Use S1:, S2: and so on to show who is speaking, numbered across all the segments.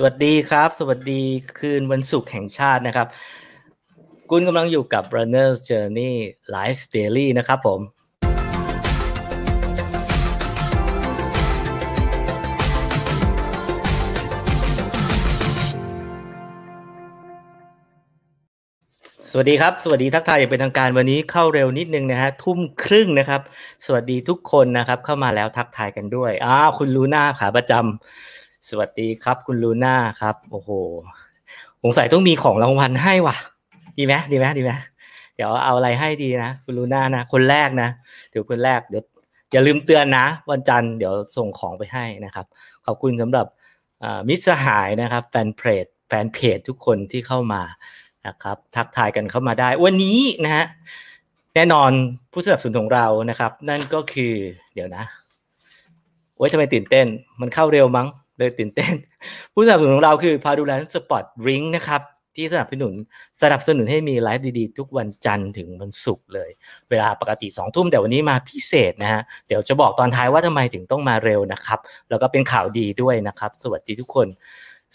S1: สวัสดีครับ สวัสดีคืนวันศุกร์แห่งชาตินะครับคุณกำลังอยู่กับ Runner's Journey Life Daily นะครับผม สวัสดีครับ สวัสดีทักทายอย่างเป็นทางการวันนี้เข้าเร็วนิดนึงนะฮะทุ่มครึ่งนะครับ สวัสดีทุกคนนะครับ เข้ามาแล้วทักทายกันด้วยอ้าคุณลูน่าขาประจำสวัสดีครับคุณลูน่าครับ โอ้โหสงสัยต้องมีของรางวัลให้ว่ะ ดีไหมดีไหมดีไหมเดี๋ยวเอาอะไรให้ดีนะ คุณลูน่านะ คนแรกนะถือคนแรกเดี๋ยวอย่าลืมเตือนนะวันจันทร์เดี๋ยวส่งของไปให้นะครับ ขอบคุณสำหรับมิสหายนะครับ แฟนเพจ แฟนเพจทุกคนที่เข้ามานะครับ ทักทายกันเข้ามาได้ วันนี้นะฮะแน่นอนผู้สนับสนุนของเรานะครับ นั่นก็คือ เดี๋ยวนะโอ้ยทำไมตื่นเต้นมันเข้าเร็วมั้งเลยตื่นเต้นผู้สนับสนุนของเราคือพาดูแลสปอร์ตริงนะครับ ที่สนับสนุนสนับสนุนให้มีไลฟ์ดีๆ ทุกวันจันทร์ถึงวันศุกร์เลย เวลาปกติ2องทุ่มแต่วันนี้มาพิเศษนะฮะเดี๋ยวจะบอกตอนท้ายว่าทำไมถึงต้องมาเร็วนะครับ แล้วก็เป็นข่าวดีด้วยนะครับ สวัสดีทุกคน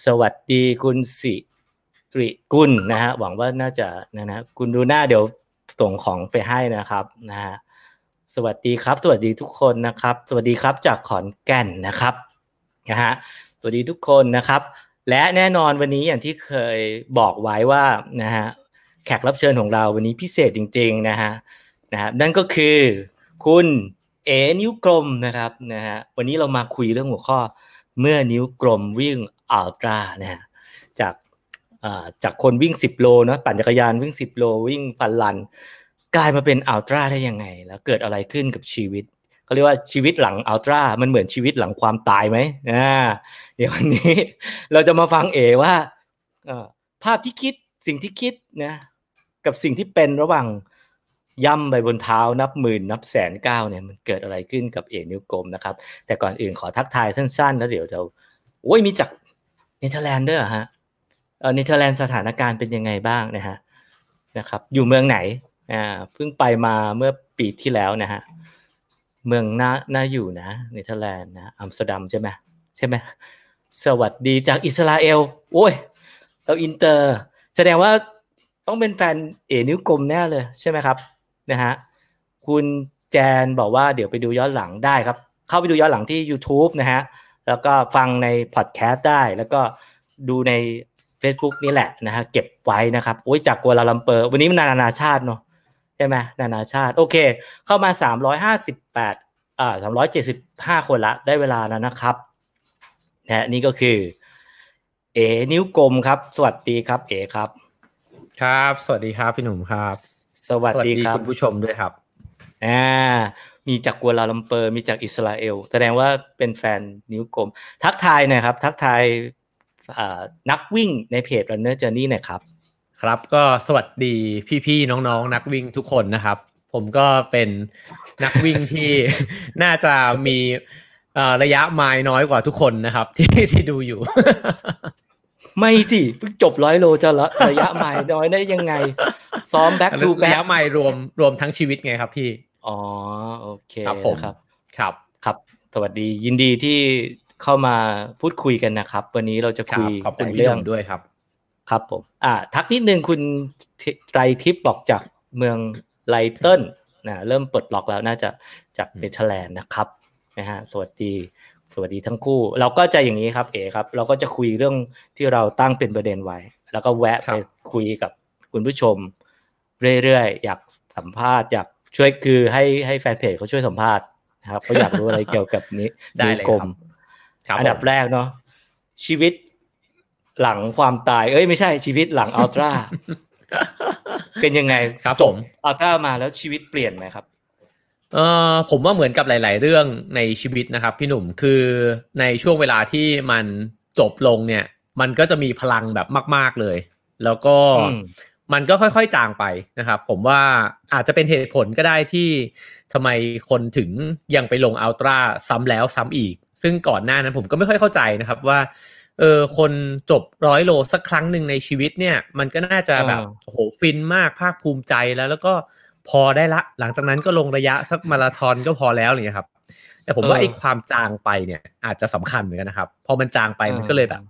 S1: สวัสดีคุณสิริกุลนะฮะหวังว่าน่าจะนะนะคุณดูหน้าเดี๋ยวส่งของไปให้นะครับนะฮะสวัสดีครับ สวัสดีทุกคนนะครับ สวัสดีครับจากขอนแก่นนะครับนะฮะสวัสดีทุกคนนะครับ และแน่นอนวันนี้อย่างที่เคยบอกไว้ว่านะฮะแขกรับเชิญของเราวันนี้พิเศษจริงๆนะฮะนะฮะนั่นก็คือคุณเอนิ้วกลมนะครับนะฮะวันนี้เรามาคุยเรื่องหัวข้อเมื่อนิ้วกลมวิ่งอัลตร้านะฮะจากจากคนวิ่ง 10 โลนะปั่นจักรยานวิ่ง 10 โล วิ่งฟันลัน กลายมาเป็นอัลตร้าได้ยังไง แล้วเกิดอะไรขึ้นกับชีวิตเขาเรียกว่าชีวิตหลังอัลตร้ามันเหมือนชีวิตหลังความตายไหมอ่าเดี๋ยววันนี้เราจะมาฟังเอว่าภาพที่คิดสิ่งที่คิดนะกับสิ่งที่เป็นระหว่าง ย่ำไปบนเท้านับหมื่น นับแสนก้าวเนี่ยมันเกิดอะไรขึ้นกับเอนิ้วกลมนะครับ แต่ก่อนอื่นขอทักทายสั้นๆ แล้วเดี๋ยวจะโอ้ยมีจากเนเธอร์แลนด์ด้วยฮะเนเธอร์แลนด์สถานการณ์เป็นยังไงบ้างนะฮะนะครับ อยู่เมืองไหนอ่าเพิ่งไปมาเมื่อปีที่แล้วนะฮะเมืองน่าน่าอยู่นะเนเธอร์แลนด์นะอัมสเตอร์ดัมใช่ไหมใช่ไหมสวัสดีจากอิสราเอล โอ้ยเราอินเตอร์ แสดงว่าต้องเป็นแฟน เอนิ้วกลมแน่เลยใช่ไหมครับ นะฮะ คุณแจนบอกว่าเดี๋ยวไปดูย้อนหลังได้ครับ เข้าไปดูย้อนหลังที่ YouTube นะฮะ แล้วก็ฟังในพอดแคสต์ได้ แล้วก็ดูใน Facebook นี่แหละนะฮะ เก็บไว้นะครับ โอ้ยจากกัวลาลัมเปอร์วันนี้มันนานาชาติเนาะใช่ไหมนานาชาติ โอเค เข้ามา 358อ่า375 คนละได้เวลาแล้วนะครับนะนี่ก็คือ เอ นิ้วกลมครับ สวัสดีครับ เอครับ ครับ สวัสดีครับพี่หนุ่มครับ สวัสดีครับคุณผู้ชมด้วยครับอ่ามีจากกัวลาลัมเปอร์มีจากอิสราเอล แสดงว่าเป็นแฟนนิ้วกลม ทักทายหน่อยครับ ทักทายนักวิ่งในเพจ Runner Journey หน่อยครับครับ ก็สวัสดีพี่ๆน้องๆ นักวิ่งทุกคนนะครับ ผมก็เป็นนักวิ่งที่น่าจะมีระยะไมล์น้อยกว่าทุกคนนะครับ ที่ที่ดูอยู่ ไม่สิเพิ่งจบร้อยโลจะละระยะไมล์น้อยได้ยังไง ซ้อมแบ็คทูแบ็คระยะไมล์รวม รวมทั้งชีวิตไงครับพี่ อ๋อโอเคครับผมครับ ครับครับ สวัสดียินดีที่เข้ามาพูดคุยกันนะครับ วันนี้เราจะคุยขอบคุณเรื่องด้วยครับครับผม อ่าทักนิดนึงคุณไรทิปบอกจากเมืองไลเตินนะเริ่มปลดล็อกแล้วน่าจะจากเนเธอร์แลนด์นะครับนะฮะสวัสดีสวัสดีทั้งคู่ เราก็จะอย่างนี้ครับ เอ๋ครับ เราก็จะคุยเรื่องที่เราตั้งเป็นประเด็นไว้ แล้วก็แวะ ไปคุยกับคุณผู้ชม เรื่อยๆอยากสัมภาษณ์อยากช่วยคือให้ให้แฟนเพจเขาช่วยสัมภาษณ์นะครับเขาอยากรู้อะไรเกี่ยวกับนี้ได้เลยครับอันดับแรกเนาะชีวิตหลังความตายเอ้ยไม่ใช่ชีวิตหลังอัลตร้าเป็นยังไงครับผมอัลตร้ามาแล้วชีวิตเปลี่ยนไหมครับเออผมว่าเหมือนกับหลาย ๆ เรื่องในชีวิตนะครับพี่หนุ่มคือในช่วงเวลาที่มันจบลงเนี่ย มันก็จะมีพลังแบบมากๆเลย แล้วก็มันก็ค่อยๆจางไปนะครับ ผมว่าอาจจะเป็นเหตุผลก็ได้ที่ทำไมคนถึงยังไปลงอัลตร้าซ้ำแล้วซ้ำอีก ซึ่งก่อนหน้านั้น ผมก็ไม่ค่อยเข้าใจนะครับว่าเออคนจบร้อยโลสักครั้งหนึ่งในชีวิตเนี่ย มันก็น่าจะแบบโอ้โหฟินมากภาคภูมิใจแล้ว แล้วก็พอได้ละ หลังจากนั้นก็ลงระยะสักมาราธอนก็พอแล้วเนี่ยครับ แต่ผมว่าไอ้ความจางไปเนี่ย อาจจะสำคัญเหมือนกันนะครับ พอมันจางไปมันก็เลยแบบ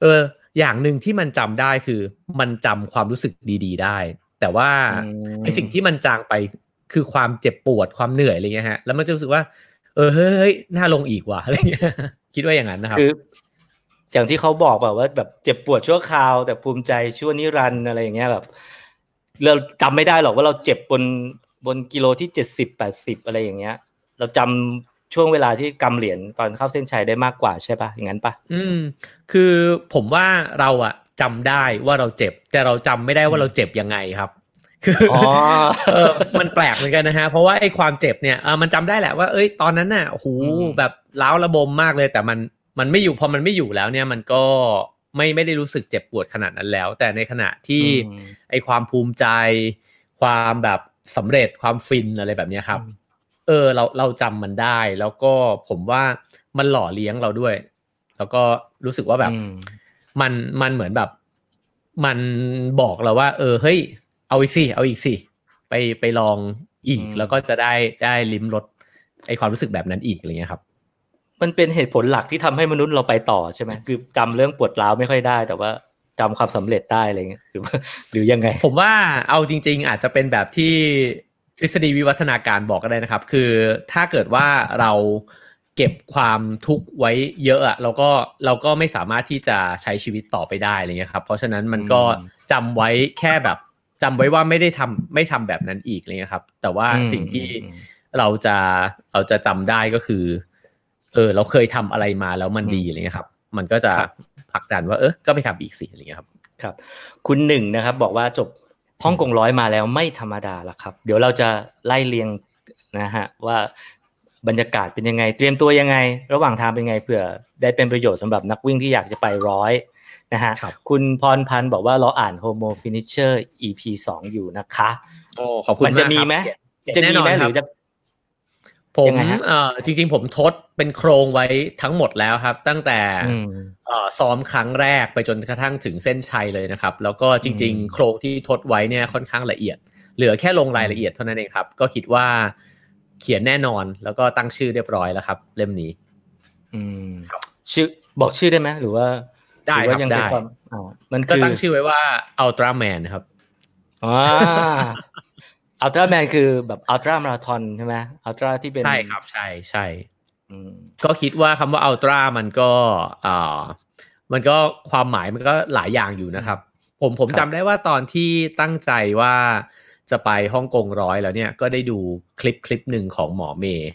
S1: เออ อย่างหนึ่งที่มันจำได้คือ มันจำความรู้สึกดีๆได้ แต่ว่าไอ้สิ่งที่มันจางไป คือความเจ็บปวดความเหนื่อยอะไรเงี้ยฮะ แล้วมันจะรู้สึกว่า เออเฮ้ยน่าลงอีกว่ะอะไรเงี้ยคิดว่าอย่างนั้นนะครับคือย่างที่เขาบอกแบบว่า แบบเจ็บปวดชั่วคราว แต่ภูมิใจชั่วนิรันด์อะไรอย่างเงี้ยแบบเราจำไม่ได้หรอกว่าเราเจ็บบนบนกิโลที่เจ็ดสิบแปดสิบอะไรอย่างเงี้ย เราจำช่วงเวลาที่กำเหรียญตอนเข้าเส้นชัยได้มากกว่าใช่ปะอย่างนั้นปะอืม คือผมว่าเราอะจำได้ว่าเราเจ็บแต่เราจำไม่ได้ว่าเราเจ็บยังไงครับ คืออเอมันแปลกเหมือนกันนะฮะ เพราะว่าไอ้ความเจ็บเนี่ยเออมันจำได้แหละว่าเอ้ยตอนนั้นน่ะหูแบบล้าวระบมมากเลย แต่มันมันไม่อยู่พอมันไม่อยู่แล้วเนี่ยมันก็ไม่ไม่ได้รู้สึกเจ็บปวดขนาดนั้นแล้ว แต่ในขณะที่ไอความภูมิใจ ความแบบสำเร็จความฟินอะไรแบบนี้ครับ เออเราเราจำมันได้ แล้วก็ผมว่ามันหล่อเลี้ยงเราด้วย แล้วก็รู้สึกว่าแบบมันมันเหมือนแบบมันบอกเราว่าเออเฮ้ยเอาอีกสิเอาอีกสิไปไปลองอีก แล้วก็จะได้ได้ลิ้มรสไอความรู้สึกแบบนั้นอีกอะไรเงี้ยครับมันเป็นเหตุผลหลักที่ทำให้มนุษย์เราไปต่อใช่ไหมคือ จำเรื่องปวดร้าวไม่ค่อยได้ แต่ว่าจำความสำเร็จได้อะไรเงี้ยหรือหรือยังไง ผมว่าเอาจริง ๆ อาจจะเป็นแบบที่ทฤษฎีวิวัฒนาการบอกก็ได้นะครับ คือถ้าเกิดว่าเราเก็บความทุกข์ไว้เยอะอะเราก็เราก็ไม่สามารถที่จะใช้ชีวิตต่อไปได้อะไรเงี้ยครับเพราะฉะนั้นมันก็จำไว้แค่แบบ จำไว้ว่าไม่ได้ทำไม่ทำแบบนั้นอีกเลยครับ แต่ว่าสิ่งที่เราจะเราจะจำได้ก็คือเออเราเคยทำอะไรมาแล้วมันดีอะไรเงี้ยครับ มันก็จะผลักดันว่าเออก็ไปทำอีกสิอะไรเงี้ยครับครับคุณหนึ่งนะครับ บอกว่าจบฮ่องกงร้อยมาแล้วไม่ธรรมดาละครับ เดี๋ยวเราจะไล่เรียงนะฮะว่าบรรยากาศเป็นยังไงเตรียมตัวยังไง ระหว่างทางเป็นไงเผื่อได้เป็นประโยชน์สำหรับนักวิ่งที่อยากจะไปร้อยนะฮะคคุณพรพันธ์บอกว่าเราอ่าน Homo Finisher EP 2 อยู่นะคะโอ้ขอบคุณมันจะมีไหมจะมีไหมหรือจะผมเอ่อจริง ๆผมทดเป็นโครงไว้ทั้งหมดแล้วครับ ตั้งแต่ซ้อมครั้งแรกไปจนกระทั่งถึงเส้นชัยเลยนะครับ แล้วก็จริง ๆ โครงที่ทดไว้เนี่ยค่อนข้างละเอียดเหลือแค่ลงรายละเอียดเท่านั้นเองครับก็คิดว่าเขียนแน่นอนแล้วก็ตั้งชื่อเรียบร้อยแล้วครับ เล่มนี้ อืมชื่อบอกชื่อได้ไหมหรือว่า ได้ครับได้มันก็ตั้งชื่อไว้ว่าอัลตร้าแมนครับอัลตร้าแมนคือแบบอัลตร้ามาราทอนใช่ไหมอัลตร้าที่เป็นใช่ครับ ใช่ใช่ก็คิดว่าคำว่าอัลตร้ามันก็อ่ามันก็ความหมายมันก็หลายอย่างอยู่นะครับ ผมผมจำได้ว่าตอนที่ตั้งใจว่าจะไปฮ่องกงร้อยแล้วเนี่ย ก็ได้ดูคลิปคลิปหนึ่งของหมอเมย์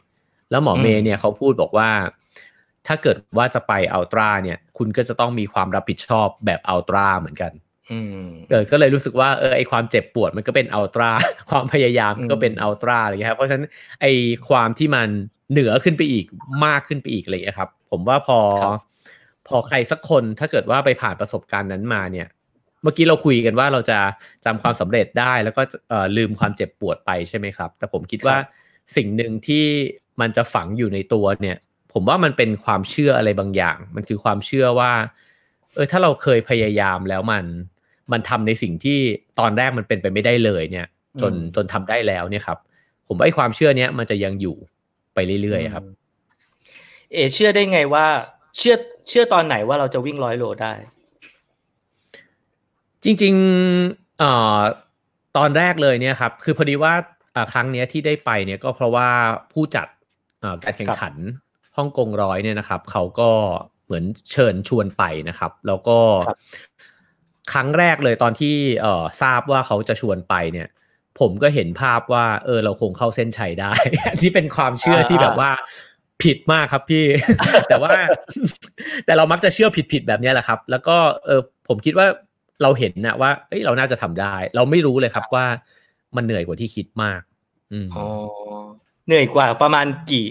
S1: แล้วหมอเมย์เนี่ยเขาพูดบอกว่า ถ้าเกิดว่าจะไปอัลตร้าเนี่ยคุณก็จะต้องมีความรับผิดชอบแบบอัลตร้าเหมือนกันเออก็เลยรู้สึกว่าเออไอความเจ็บปวดมันก็เป็นอัลตราความพยายามก็เป็นอัลตราอะไรเงี้ยครับเพราะฉะนั้นไอความที่มันเหนือขึ้นไปอีกมากขึ้นไปอีกอะไรเลยครับ ผมว่าพอพอใครสักคนถ้าเกิดว่าไปผ่านประสบการณ์นั้นมาเนี่ย เมื่อกี้เราคุยกันว่าเราจะจำความสำเร็จได้ แล้วก็ลืมความเจ็บปวดไปใช่ไหมครับ แต่ผมคิดว่าสิ่งหนึ่งที่มันจะฝังอยู่ในตัวเนี่ย ผมว่ามันเป็นความเชื่ออะไรบางอย่าง มันคือความเชื่อว่า เออถ้าเราเคยพยายามแล้วมันมันทำในสิ่งที่ตอนแรกมันเป็นไปไม่ได้เลย เนี่ยจนจนทำได้แล้วเนี่ยครับ ผมว่าไอ้ความเชื่อเนี้ยมันจะยังอยู่ไปเรื่อยๆครับ เอเชื่อได้ไงว่าเชื่อเชื่อตอนไหนว่าเราจะวิ่งร้อยโลได้ จริงๆเอตอนแรกเลยเนี่ยครับ คือพอดีว่าครั้งนี้ที่ได้ไปเนี่ยก็เพราะว่าผู้จัดการแข่งขันฮ่องกงร้อยเนี่ยนะครับ เขาก็เหมือนเชิญชวนไปนะครับ แล้วก็ครั้งแรกเลยตอนที่ เออทราบว่าเขาจะชวนไปเนี่ย ผมก็เห็นภาพว่า เออ เราคงเข้าเส้นชัยได้ที่เป็นความเชื่อที่แบบว่าผิดมากครับพี่ แต่ว่าแต่เรามักจะเชื่อผิดๆแบบนี้แหละครับ แล้วก็เออผมคิดว่าเราเห็นนะว่าเอ้ยเราน่าจะทำได้ เราไม่รู้เลยครับว่ามันเหนื่อยกว่าที่คิดมาก อืมอ๋อเหนื่อยกว่า ประมาณกี่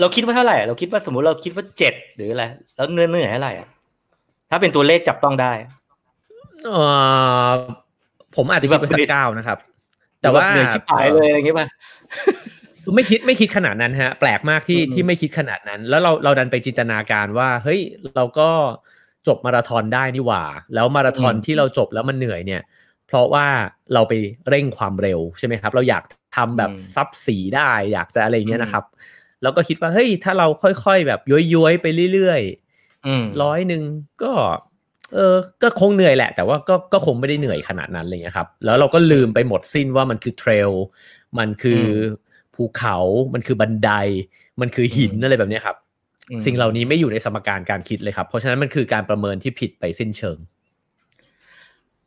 S1: เราคิดว่าเท่าไหร่เราคิดว่าสมมติเราคิดว่าเจ็ดหรืออะไรแล้วเหนื่อยเท่าไหร่ถ้าเป็นตัวเลขจับต้องได้ออผมอาจจะคิดป็นสักเก้านะครับ แต่ว่าเหนื่อยชิบหายเลยอะไรเงี้ยป่ะไม่คิดไม่คิดขนาดนั้นฮะ แปลกมากที่ที่ไม่คิดขนาดนั้น แล้วเราเราดันไปจินตนาการว่า เฮ้ยเราก็จบมาราธอนได้นี่หว่า แล้วมาราธอนที่เราจบแล้วมันเหนื่อยเนี่ย เพราะว่าเราไปเร่งความเร็วใช่ไหมครับ เราอยากทำแบบซับสีได้ อยากจะอะไรเงี้ยนะครับเราก็คิดว่าเฮ้ยถ้าเราค่อยๆแบบย้อยๆไปเรื่อยๆร้อยหนึ่งก็เออก็คงเหนื่อยแหละ แต่ว่าก็ก็คงไม่ได้เหนื่อยขนาดนั้นเลยนยครับ แล้วเราก็ลืมไปหมดสิ้นว่ามันคือเทรล มันคือภูเขา มันคือบันได มันคือหินอะไรแบบนี้ครับ สิ่งเหล่านี้ไม่อยู่ในสมการการคิดเลยครับ เพราะฉะนั้นมันคือการประเมินที่ผิดไปสิ้นเชิง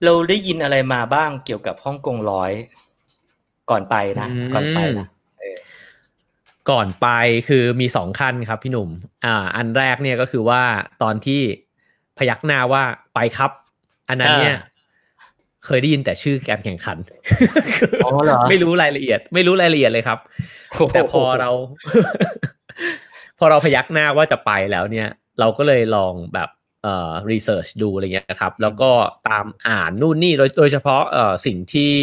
S1: เราได้ยินอะไรมาบ้างเกี่ยวกับฮ่องกงร้อยก่อนไปนะ ก่อนไปนะก่อนไปคือมีสองขั้นครับ พี่หนุ่ม อ่า อันแรกเนี่ยก็คือว่าตอนที่พยักหน้าว่าไปครับอันนั้นเนี่ย เคยได้ยินแต่ชื่อการแข่งขันไม่รู้รายละเอียด ไม่รู้รายละเอียดเลยครับ แต่พอเราพอเราพยักหน้าว่าจะไปแล้วเนี่ย เราก็เลยลองแบบเอ่อรีเสิร์ชดูอะไรเงี้ยครับแล้วก็ตามอ่านนู่นนี่โดยโดยเฉพาะเอ่อสิ่งที่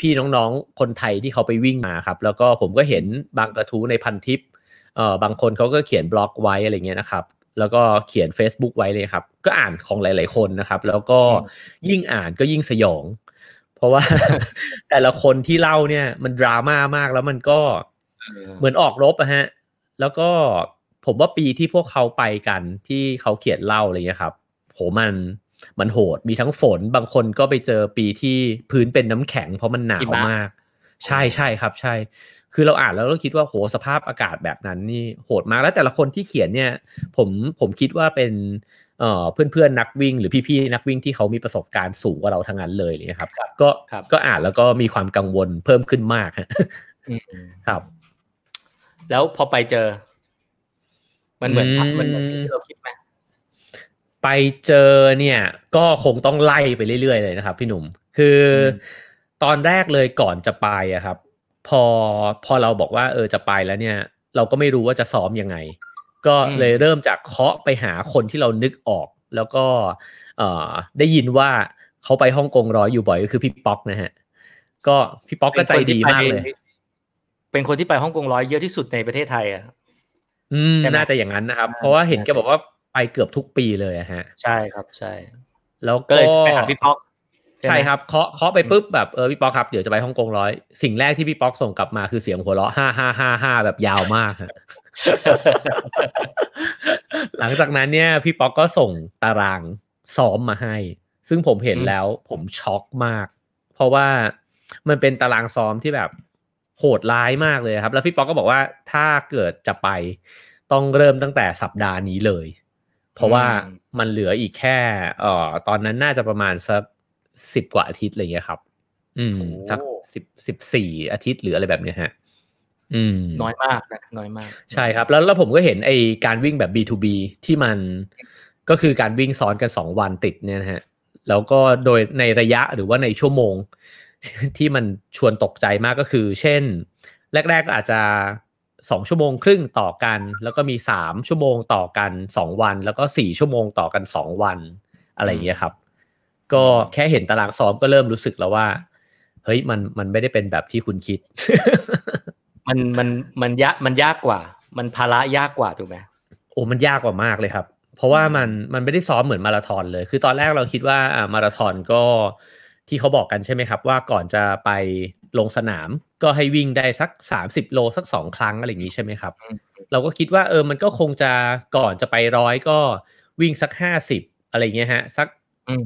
S1: พี่ๆน้องๆ คนไทยที่เขาไปวิ่งมาครับ แล้วก็ผมก็เห็นบางกระทู้ในพันทิปเอ่อบางคนเขาก็เขียนบล็อกไว้อะไรเงี้ยนะครับแล้วก็เขียน Facebook ไว้เลยครับ ก็อ่านของหลายๆคนนะครับ แล้วก็ยิ่งอ่านก็ยิ่งสยอง เพราะว่าแต่ละคนที่เล่าเนี่ย มันดราม่ามากแล้วมันก็เหมือนออกรบอะฮะ แล้วก็ผมว่าปีที่พวกเขาไปกันที่เขาเขียนเล่าอะไรเงี้ยครับ โหมันมันโหดมีทั้งฝน บางคนก็ไปเจอปีที่พื้นเป็นน้ำแข็งเพราะมันหนาวมาก ใช่ใช่ครับ ใช่คือเราอ่านแล้วเราคิดว่าโหสภาพอากาศแบบนั้น นี่โหดมากแล้วแต่ละคนที่เขียนเนี่ยผมผมคิดว่าเป็น เอ่อเพื่อนเพื่อนนักวิ่ง หรือพี่ๆนักวิ่งที่เขามีประสบการณ์สูงกว่าเราทั้งนั้นเลยนะครับ ก็ก็อ่านแล้วก็มีความกังวลเพิ่มขึ้นมากครับ แล้วพอไปเจอ
S2: มันเหมือนมันเหมือน
S1: ที่เราคิดไหมไปเจอเนี่ยก็คงต้องไล่ไปเรื่อยๆเลยนะครับพี่หนุ่มคือตอนแรกเลยก่อนจะไปอะครับพอพอเราบอกว่าเออจะไปแล้วเนี่ย เราก็ไม่รู้ว่าจะซ้อมยังไง ก็เลยเริ่มจากเคาะไปหาคนที่เรานึกออก แล้วก็ได้ยินว่าเขาไปฮ่องกงรอยอยู่บ่อยก็คือ พี่ป๊อกนะฮะก็พี่ป๊อกก็ใจดีมากเลย เป็นคนที่ไปฮ่องกงร้อยเยอะที่สุดในประเทศไทยอ่ะอืมน่าจะอย่างนั้นนะครับเพราะว่าเห็นแกบอกว่าไปเกือบทุกปีเลยฮะ ใช่ครับใช่แล้วก็ไปหาพี่ป๊อกใช่ครับเคาะเคาะไปปุ๊บแบบเออพี่ป๊อกครับเดี๋ยวจะไปฮ่องกงร้อยสิ่งแรกที่พี่ป๊อกส่งกลับมาคือเสียงหัวเราะห้าห้าห้าห้าแบบยาวมากหลังจากนั้นเนี่ย พี่ป๊อกก็ส่งตารางซ้อมมาให้ ซึ่งผมเห็นแล้ว ผมช็อกมาก เพราะว่ามันเป็นตารางซ้อมที่แบบโหดร้ายมากเลยครับ แล้ว พี่ป๊อกก็บอกว่าถ้าเกิดจะไปต้องเริ่มตั้งแต่สัปดาห์นี้เลย เพราะว่ามันเหลืออีกแค่เออตอนนั้นน่าจะประมาณสักสิบกว่าอาทิตย์อะไรเงี้ยครับ อืมสักสิบสิบสี่อาทิตย์หรืออะไรแบบเนี้ยฮะอืมน้อยมากนะน้อยมาก ใช่ครับ แล้วแล้วผมก็เห็นไอการวิ่งแบบ B2B ที่มันก็คือการวิ่งซ้อนกันสองวันติดเนี่ยนะฮะแล้วก็โดยในระยะหรือว่าในชั่วโมง ที่มันชวนตกใจมากก็คือ เช่น แรกๆก็อาจจะสองชั่วโมงครึ่งต่อกัน แล้วก็มีสามชั่วโมงต่อกันสองวันแล้วก็สี่ชั่วโมงต่อกันสองวันอะไรอย่างเงี้ยครับก็แค่เห็นตารางซ้อมก็เริ่มรู้สึกแล้วว่า เฮ้ยมันมันไม่ได้เป็นแบบที่คุณคิด มันมันมันยากมันยากกว่า มันภาระยากกว่าถูกไหมโอ้มันยากกว่ามากเลยครับ เพราะว่ามันมันไม่ได้ซ้อมเหมือนมาราธอนเลยคือตอนแรกเราคิดว่าอ่ามาราธอนก็ที่เขาบอกกันใช่ไหมครับว่าก่อนจะไปลงสนาม ก็ให้วิ่งได้สักสสามิบโลสักสองครั้งอะไรอย่างนี้ใช่ไหมครับ เราก็คิดว่า เออมันก็คงจะก่อนจะไปร้อยก็วิ่งสักห้าสิบอะไรเงี้ยฮะ สัก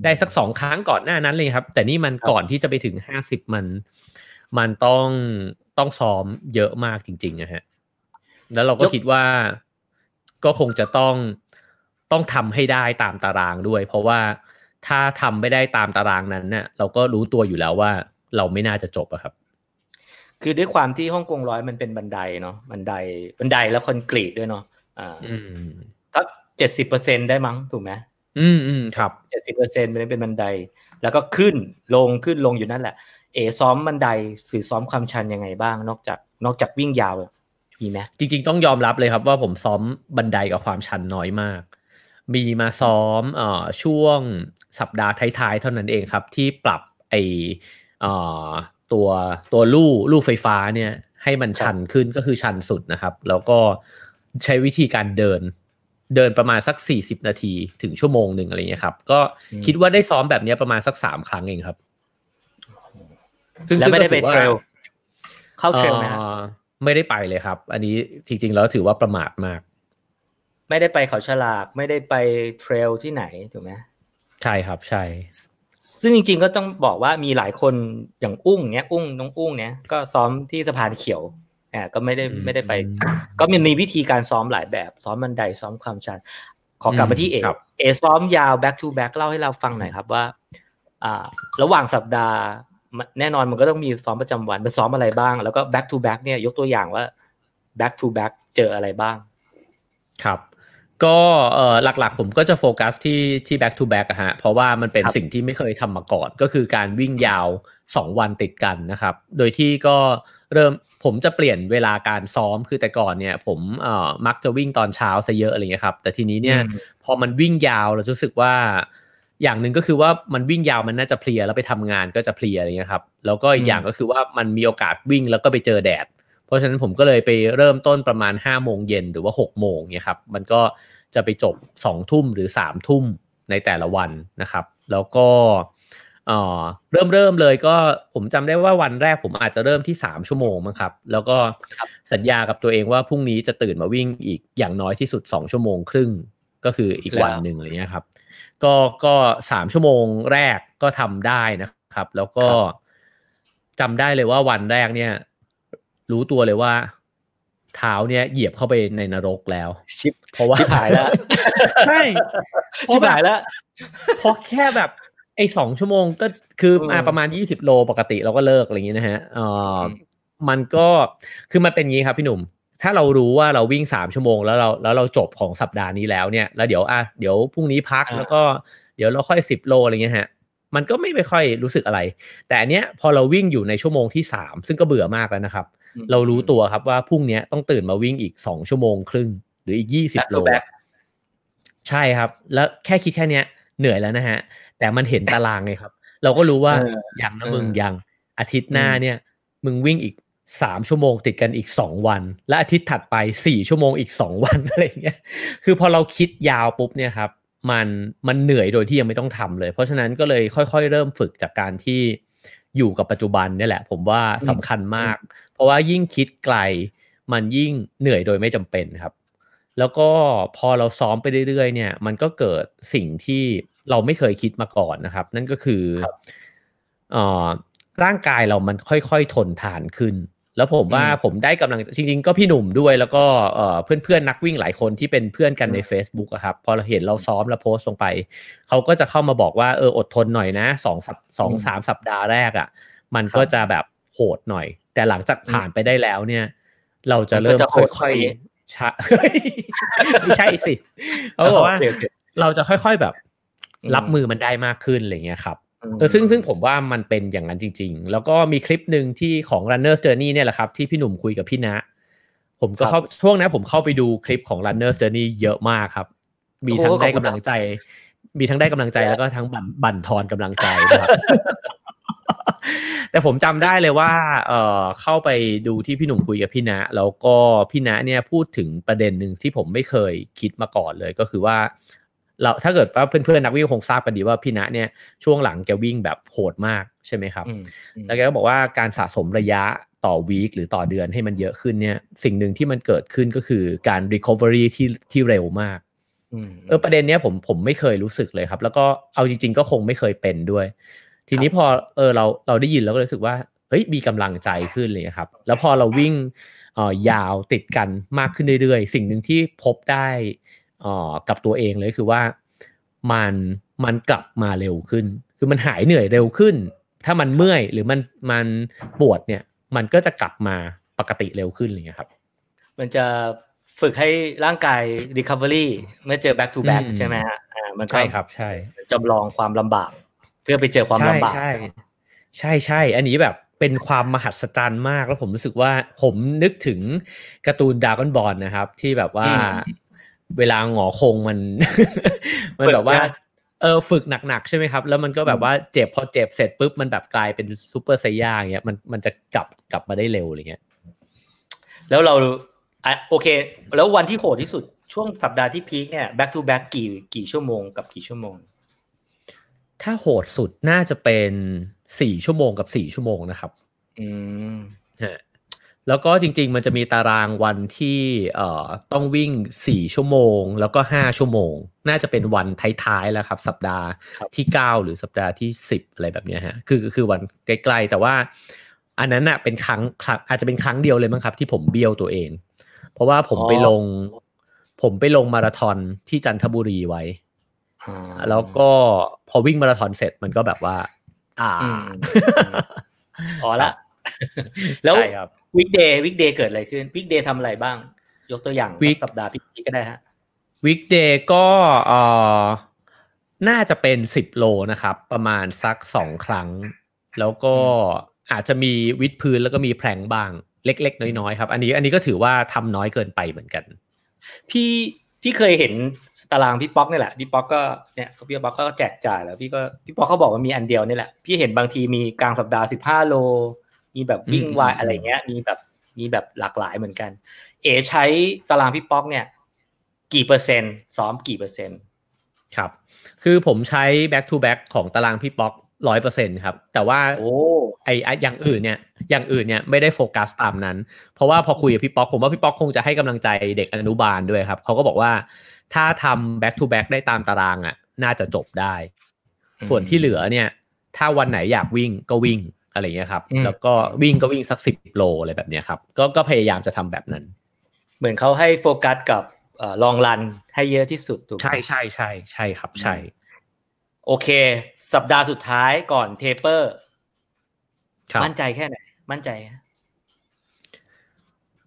S1: ได้สักสองครั้งก่อนหน้านั้นเลยครับ แต่นี่มันก่อนที่จะไปถึงห้าสิบมัน มันต้องต้องซ้อมเยอะมากจริงๆนะฮะแล้วเราก็คิดว่าก็คงจะต้องต้องทำให้ได้ตามตารางด้วย เพราะว่าถ้าทำไม่ได้ตามตารางนั้นเนี่ยเราก็รู้ตัวอยู่แล้วว่าเราไม่น่าจะจบอะครับ คือด้วยความที่ฮ่องกงร้อยมันเป็นบันไดเนาะบันได บันไดแล้วคอนกรีตด้วยเนาะอ่าถ้าเจ็ดสิบเปอร์เซ็นได้มั้งถูกไหมอืมอืม ครับเจ็ดสิบเปอร์เซ็นต์มันเป็นบันได แล้วก็ขึ้นลงขึ้นลงอยู่นั่นแหละ เอซ้อมบันไดสื่อซ้อมความชันยังไงบ้างนอกจากนอกจากวิ่งยาวมีไหมจริงๆ ต้องยอมรับเลยครับว่าผมซ้อมบันไดกับความชันน้อยมาก มีมาซ้อมเอ่อช่วงสัปดาห์ท้ายๆเท่านั้นเองครับ ที่ปรับไอเอ่อตัวตัวลู่ลู่ไฟฟ้าเนี่ย ให้มันชันขึ้นก็คือชันสุดนะครับ แล้วก็ใช้วิธีการเดินเดินประมาณสัก40 นาทีถึงชั่วโมงหนึ่งอะไรเงี้ยครับก็คิดว่าได้ซ้อมแบบนี้ประมาณสักสามครั้งเองครับแล้วไม่ได้ไปเทรลเข้าเทรลนะไม่ได้ไปเลยครับ อันนี้จริง ๆ แล้วถือว่าประมาทมาก ไม่ได้ไปเขาฉลากไม่ได้ไปเทรลที่ไหนถูกไหมใช่ครับใช่ซึ่งจริง ๆ ก็ต้องบอกว่ามีหลายคนอย่างอุ้งเนี้ยอุ้งน้องอุ้งเนี้ยก็ ซ้อมที่สะพานเขียวอ่าก็ไม่ได้ไม่ได้ไป ก็มันมีวิธีการซ้อมหลายแบบซ้อมบันไดซ้อมความชัน ขอกลับมาที่เอกเอซ้อมยาว back to back เล่าให้เราฟังหน่อยครับว่าอ่าระหว่างสัปดาห์ แน่นอนมันก็ต้องมีซ้อมประจำวันมปซ้อมอะไรบ้างแล้วก็ back to back เนี่ยยกตัวอย่างว่า back to back เจออะไรบ้างครับ ก็เอ่อหลัก ๆ ผมก็จะโฟกัสที่ที่ back to back ฮะเพราะว่ามันเป็นสิ่งที่ไม่เคยทำมาก่อนก็คือการวิ่งยาว 2 วันติดกันนะครับโดยที่ก็เริ่มผมจะเปลี่ยนเวลาการซ้อมคือแต่ก่อนเนี่ย ผมเอ่อมักจะวิ่งตอนเช้าซะเยอะอะไรเงี้ยครับแต่ทีนี้เนี่ยพอมันวิ่งยาวเรารู้สึกว่า อย่างหนึ่งก็คือว่ามันวิ่งยาวมันน่าจะเพลียแล้วไปทำงานก็จะเพลียอะไรเงี้ยครับแล้วก็อย่างก็คือว่ามันมีโอกาสวิ่งแล้วก็ไปเจอแดดเพราะฉะนั้นผมก็เลยไปเริ่มต้นประมาณ5้าโมงเย็นหรือว่า6กโมงเนี่ยครับมันก็จะไปจบ2องทุ่มหรือ3ามทุ่มในแต่ละวันนะครับแล้วก็เริ่มเริ่มเลยก็ผมจำได้ว่าวันแรกผมอาจจะเริ่มที่สามชั่วโมงมั้งครับ แล้วก็สัญญากับตัวเองว่าพรุ่งนี้จะตื่นมาวิ่งอีกอย่างน้อยที่สุดสองชั่วโมงครึ่งก็คืออีกวันหนึ่งอะไรเงี้ยครับ ก็ก็สามชั่วโมงแรกก็ทำได้นะครับ แล้วก็ จำได้เลยว่าวันแรกเนี่ยรู้ตัวเลยว่าเท้าเนี่ยเหยียบเข้าไปในนรกแล้ว ชิปเพราะว่าชิปหายแล้วใช่ชิปหายแล้วเพราะแค่แบบไอ้สองชั่วโมงก็คือออประมาณยี่สิบโลปกติเราก็เลิกอะไรอย่างนี้นะฮะอ๋อมันก็คือมันเป็นงี้ครับ พี่หนุ่ม ถ้าเรารู้ว่าเราวิ่งสามชั่วโมงแล้วเราแล้วเราจบของสัปดาห์นี้แล้วเนี่ยแล้วเดี๋ยวอ่ะเดี๋ยวพรุ่งนี้พักแล้วก็เดี๋ยวเราค่อยสิบโลอะไรเงี้ยฮะ มันก็ไม่ไปค่อยรู้สึกอะไร แต่อันเนี้ยพอเราวิ่งอยู่ในชั่วโมงที่สามซึ่งก็เบื่อมากแล้วนะครับ เรารู้ตัวครับว่าพรุ่งนี้ต้องตื่นมาวิ่งอีกสองชั่วโมงครึ่งหรืออีกยี่สิบโล ใช่ครับ แล้วแค่คิดแค่เนี้ยเหนื่อยแล้วนะฮะแต่มันเห็นตารางไงครับ เราก็รู้ว่าอย่างนะมึงอย่างอาทิตย์หน้าเนี่ย มึงวิ่งอีกสามชั่วโมงติดกันอีกสองวัน และอาทิตย์ถัดไปสี่ชั่วโมงอีกสองวันอะไรเงี้ยคือพอเราคิดยาวปุ๊บเนี่ยครับมันมันเหนื่อยโดยที่ยังไม่ต้องทำเลย เพราะฉะนั้นก็เลยค่อย ๆ เริ่มฝึกจากการที่อยู่กับปัจจุบันนี่แหละ ผมว่าสำคัญมาก เพราะว่ายิ่งคิดไกล มันยิ่งเหนื่อยโดยไม่จำเป็นครับ แล้วก็พอเราซ้อมไปเรื่อยๆเนี่ย มันก็เกิดสิ่งที่เราไม่เคยคิดมาก่อนนะครับ นั่นก็คืออร่างกายเรามันค่อย ๆ ทนทานขึ้น แล้วผมว่าผมได้กำลังจริง ๆ ก็พี่หนุ่มด้วย แล้วก็เพื่อน ๆ นักวิ่งหลายคนที่เป็นเพื่อนกันใน Facebook อะครับ พอเราเห็นเราซ้อมแล้วโพสต์ลงไป เขาก็จะเข้ามาบอกว่าเอออดทนหน่อยนะสองสัปสองสามสัปดาห์แรกอะมันก็จะแบบโหดหน่อย แต่หลังจากผ่านไปได้แล้วเนี่ย เราจะเริ่มค่อยๆชะไม่ใช่สิเขาบอกว่าเราจะค่อยๆแบบรับมือมันได้มากขึ้นอะไรเงี้ยครับเออซึ่งซึ่งผมว่ามันเป็นอย่างนั้นจริง ๆ แล้วก็มีคลิปหนึ่งที่ของ Runner's Journey เนี่ยแหละครับที่พี่หนุ่มคุยกับพี่นะผมก็เข้าช่วงนั้นผมเข้าไปดูคลิปของ Runner's Journey เยอะมากครับ มีทั้งได้กำลังใจ มีทั้งได้กำลังใจแล้วก็ทั้งบั่นทอนกำลังใจครับแต่ผมจำได้เลยว่าเออเข้าไปดูที่พี่หนุ่มคุยกับพี่นะแล้วก็พี่นะเนี่ยพูดถึงประเด็นหนึ่งที่ผมไม่เคยคิดมาก่อนเลยก็คือว่าเราถ้าเกิดว่าเพื่อนๆ นักวิ่งคงทราบกันดีว่าพี่ณะเนี่ยช่วงหลังแกวิ่งแบบโหดมากใช่ไหมครับแล้วแกก็บอกว่าการสะสมระยะต่อวีคหรือต่อเดือนให้มันเยอะขึ้นเนี่ย สิ่งหนึ่งที่มันเกิดขึ้นก็คือการ recovery ที่ที่เร็วมากเออประเด็นเนี้ยผมผมไม่เคยรู้สึกเลยครับ แล้วก็เอาจริง ๆ ก็คงไม่เคยเป็นด้วย ทีนี้พอเออเราเราได้ยินแล้วก็รู้สึกว่าเฮ้ย มีกำลังใจขึ้นเลยครับ แล้วพอเราวิ่งอ่อยาวติดกันมากขึ้นเรื่อยๆสิ่งหนึ่งที่พบได้ออกับตัวเองเลยคือว่ามันมันกลับมาเร็วขึ้น คือมันหายเหนื่อยเร็วขึ้น ถ้ามันเมื่อยหรือมันมันปวดเนี่ย มันก็จะกลับมาปกติเร็วขึ้นอ่างเงี้ยครับ มันจะฝึกให้ร่างกาย recovery เมื่อเจอ back to back ใช่ไหมฮะ อ่
S2: า มันใช่ครับ
S1: ใช่จำลองความลำบาก เพื่อไปเจอความลำบาก ใช่ใช่ ใช่ อันนี้แบบเป็นความมหัศจรรย์มาก แล้วผมรู้สึกว่าผมนึกถึงการ์ตูนดาร์กอนบอลนะครับ ที่แบบว่าเวลาหงอคงมัน มันแบบว่าเออฝึกหนักๆใช่ไหมครับแล้วมันก็แบบว่าเจ็บพอเจ็บเสร็จปุ๊บมันแบบกลายเป็นซูเปอร์ไซย่าเงี้ยมันมันจะกลับกลับมาได้เร็วอะไรเงี้ย แล้วเราอ่ะโอเค แล้ววันที่โหดที่สุดช่วงสัปดาห์ที่พีคเนี่ย back to back กี่กี่ชั่วโมงกับกี่ชั่วโมง ถ้าโหดสุดน่าจะเป็นสี่ชั่วโมงกับสี่ชั่วโมงนะครับ อืมฮะแล้วก็จริง ๆ มันจะมีตารางวันที่ เอ่อ ต้องวิ่ง 4 ชั่วโมงแล้วก็ 5 ชั่วโมง น่าจะเป็นวันท้าย ๆ แล้วครับ สัปดาห์ที่ 9 หรือสัปดาห์ที่ 10 อะไรแบบนี้ฮะ คือคือวันใกล้ๆแต่ว่า อันนั้นน่ะเป็นครั้งครัอาจจะเป็นครั้งเดียวเลยมั้งครับ ที่ผมเบี้ยวตัวเอง เพราะว่าผมไปลงผมไปลงมาราธอนที่จันทบุรีไว้แล้วก็พอวิ่งมาราธอนเสร็จมันก็แบบว่าอ่าพ๋อละแล้วใช่ครับวิกเดย์วิกเดย์เกิดอะไรขึ้นวิกเดย์ทำอะไรบ้าง ยกตัวอย่างวิกสัปดาห์พี่ก็ได้ฮะวิกเดย์ก็เอ่อน่าจะเป็นสิบโลนะครับ ประมาณสักสองครั้ง แล้วก็อาจจะมีวิดพื้น แล้วก็มีแพลงบ้างเล็กๆน้อยๆครับอันนี้อันนี้ก็ถือว่าทำน้อยเกินไปเหมือนกัน พี่พี่เคยเห็นตารางพี่ป๊อกนี่แหละพี่ป๊อกก็เนี่ยพี่ป๊อกก็แจกจ่ายแล้วพี่ก็พี่ป๊อกเขาบอกว่ามีอันเดียวนี่แหละพี่เห็นบางทีมีกลางสัปดาห์สิบห้าโลมีแบบวิ่งวายอะไรเงี้ย มีแบบมีแบบหลากหลายเหมือนกัน เอใช้ตารางพี่ป๊อกเนี่ยกี่เปอร์เซ็นต์ซ้อมกี่เปอร์เซ็นต์ ครับ คือผมใช้ back to back ของตารางพี่ป๊อกร้อยเปอร์เซ็นครับ แต่ว่าอไอ้อย่างอื่นเนี่ยอย่างอื่นเนี่ยไม่ได้โฟกัสตามนั้น เพราะว่าพอคุยกับพี่ป๊อกผมว่าพี่ป๊อกคงจะให้กำลังใจเด็กอนุบาลด้วยครับเขาก็บอกว่าถ้าทำ back to back ได้ตามตารางอะ่ะน่าจะจบได้ ส่วนที่เหลือเนี่ย ถ้าวันไหนอยากวิ่งก็วิ่งอะไรเงี้ยครับ แล้วก็วิ่งก็วิ่งสักสิบโล อะไรแบบเนี้ยครับ ก็ก็พยายามจะทำแบบนั้น เหมือนเขาให้โฟกัสกับลองรันให้เยอะที่สุดถูกใช่ใช่ใช่ ใช่ครับใช่ โอเค สัปดาห์สุดท้ายก่อนเทเปอร์มั่นใจแค่ไหนมั่นใจ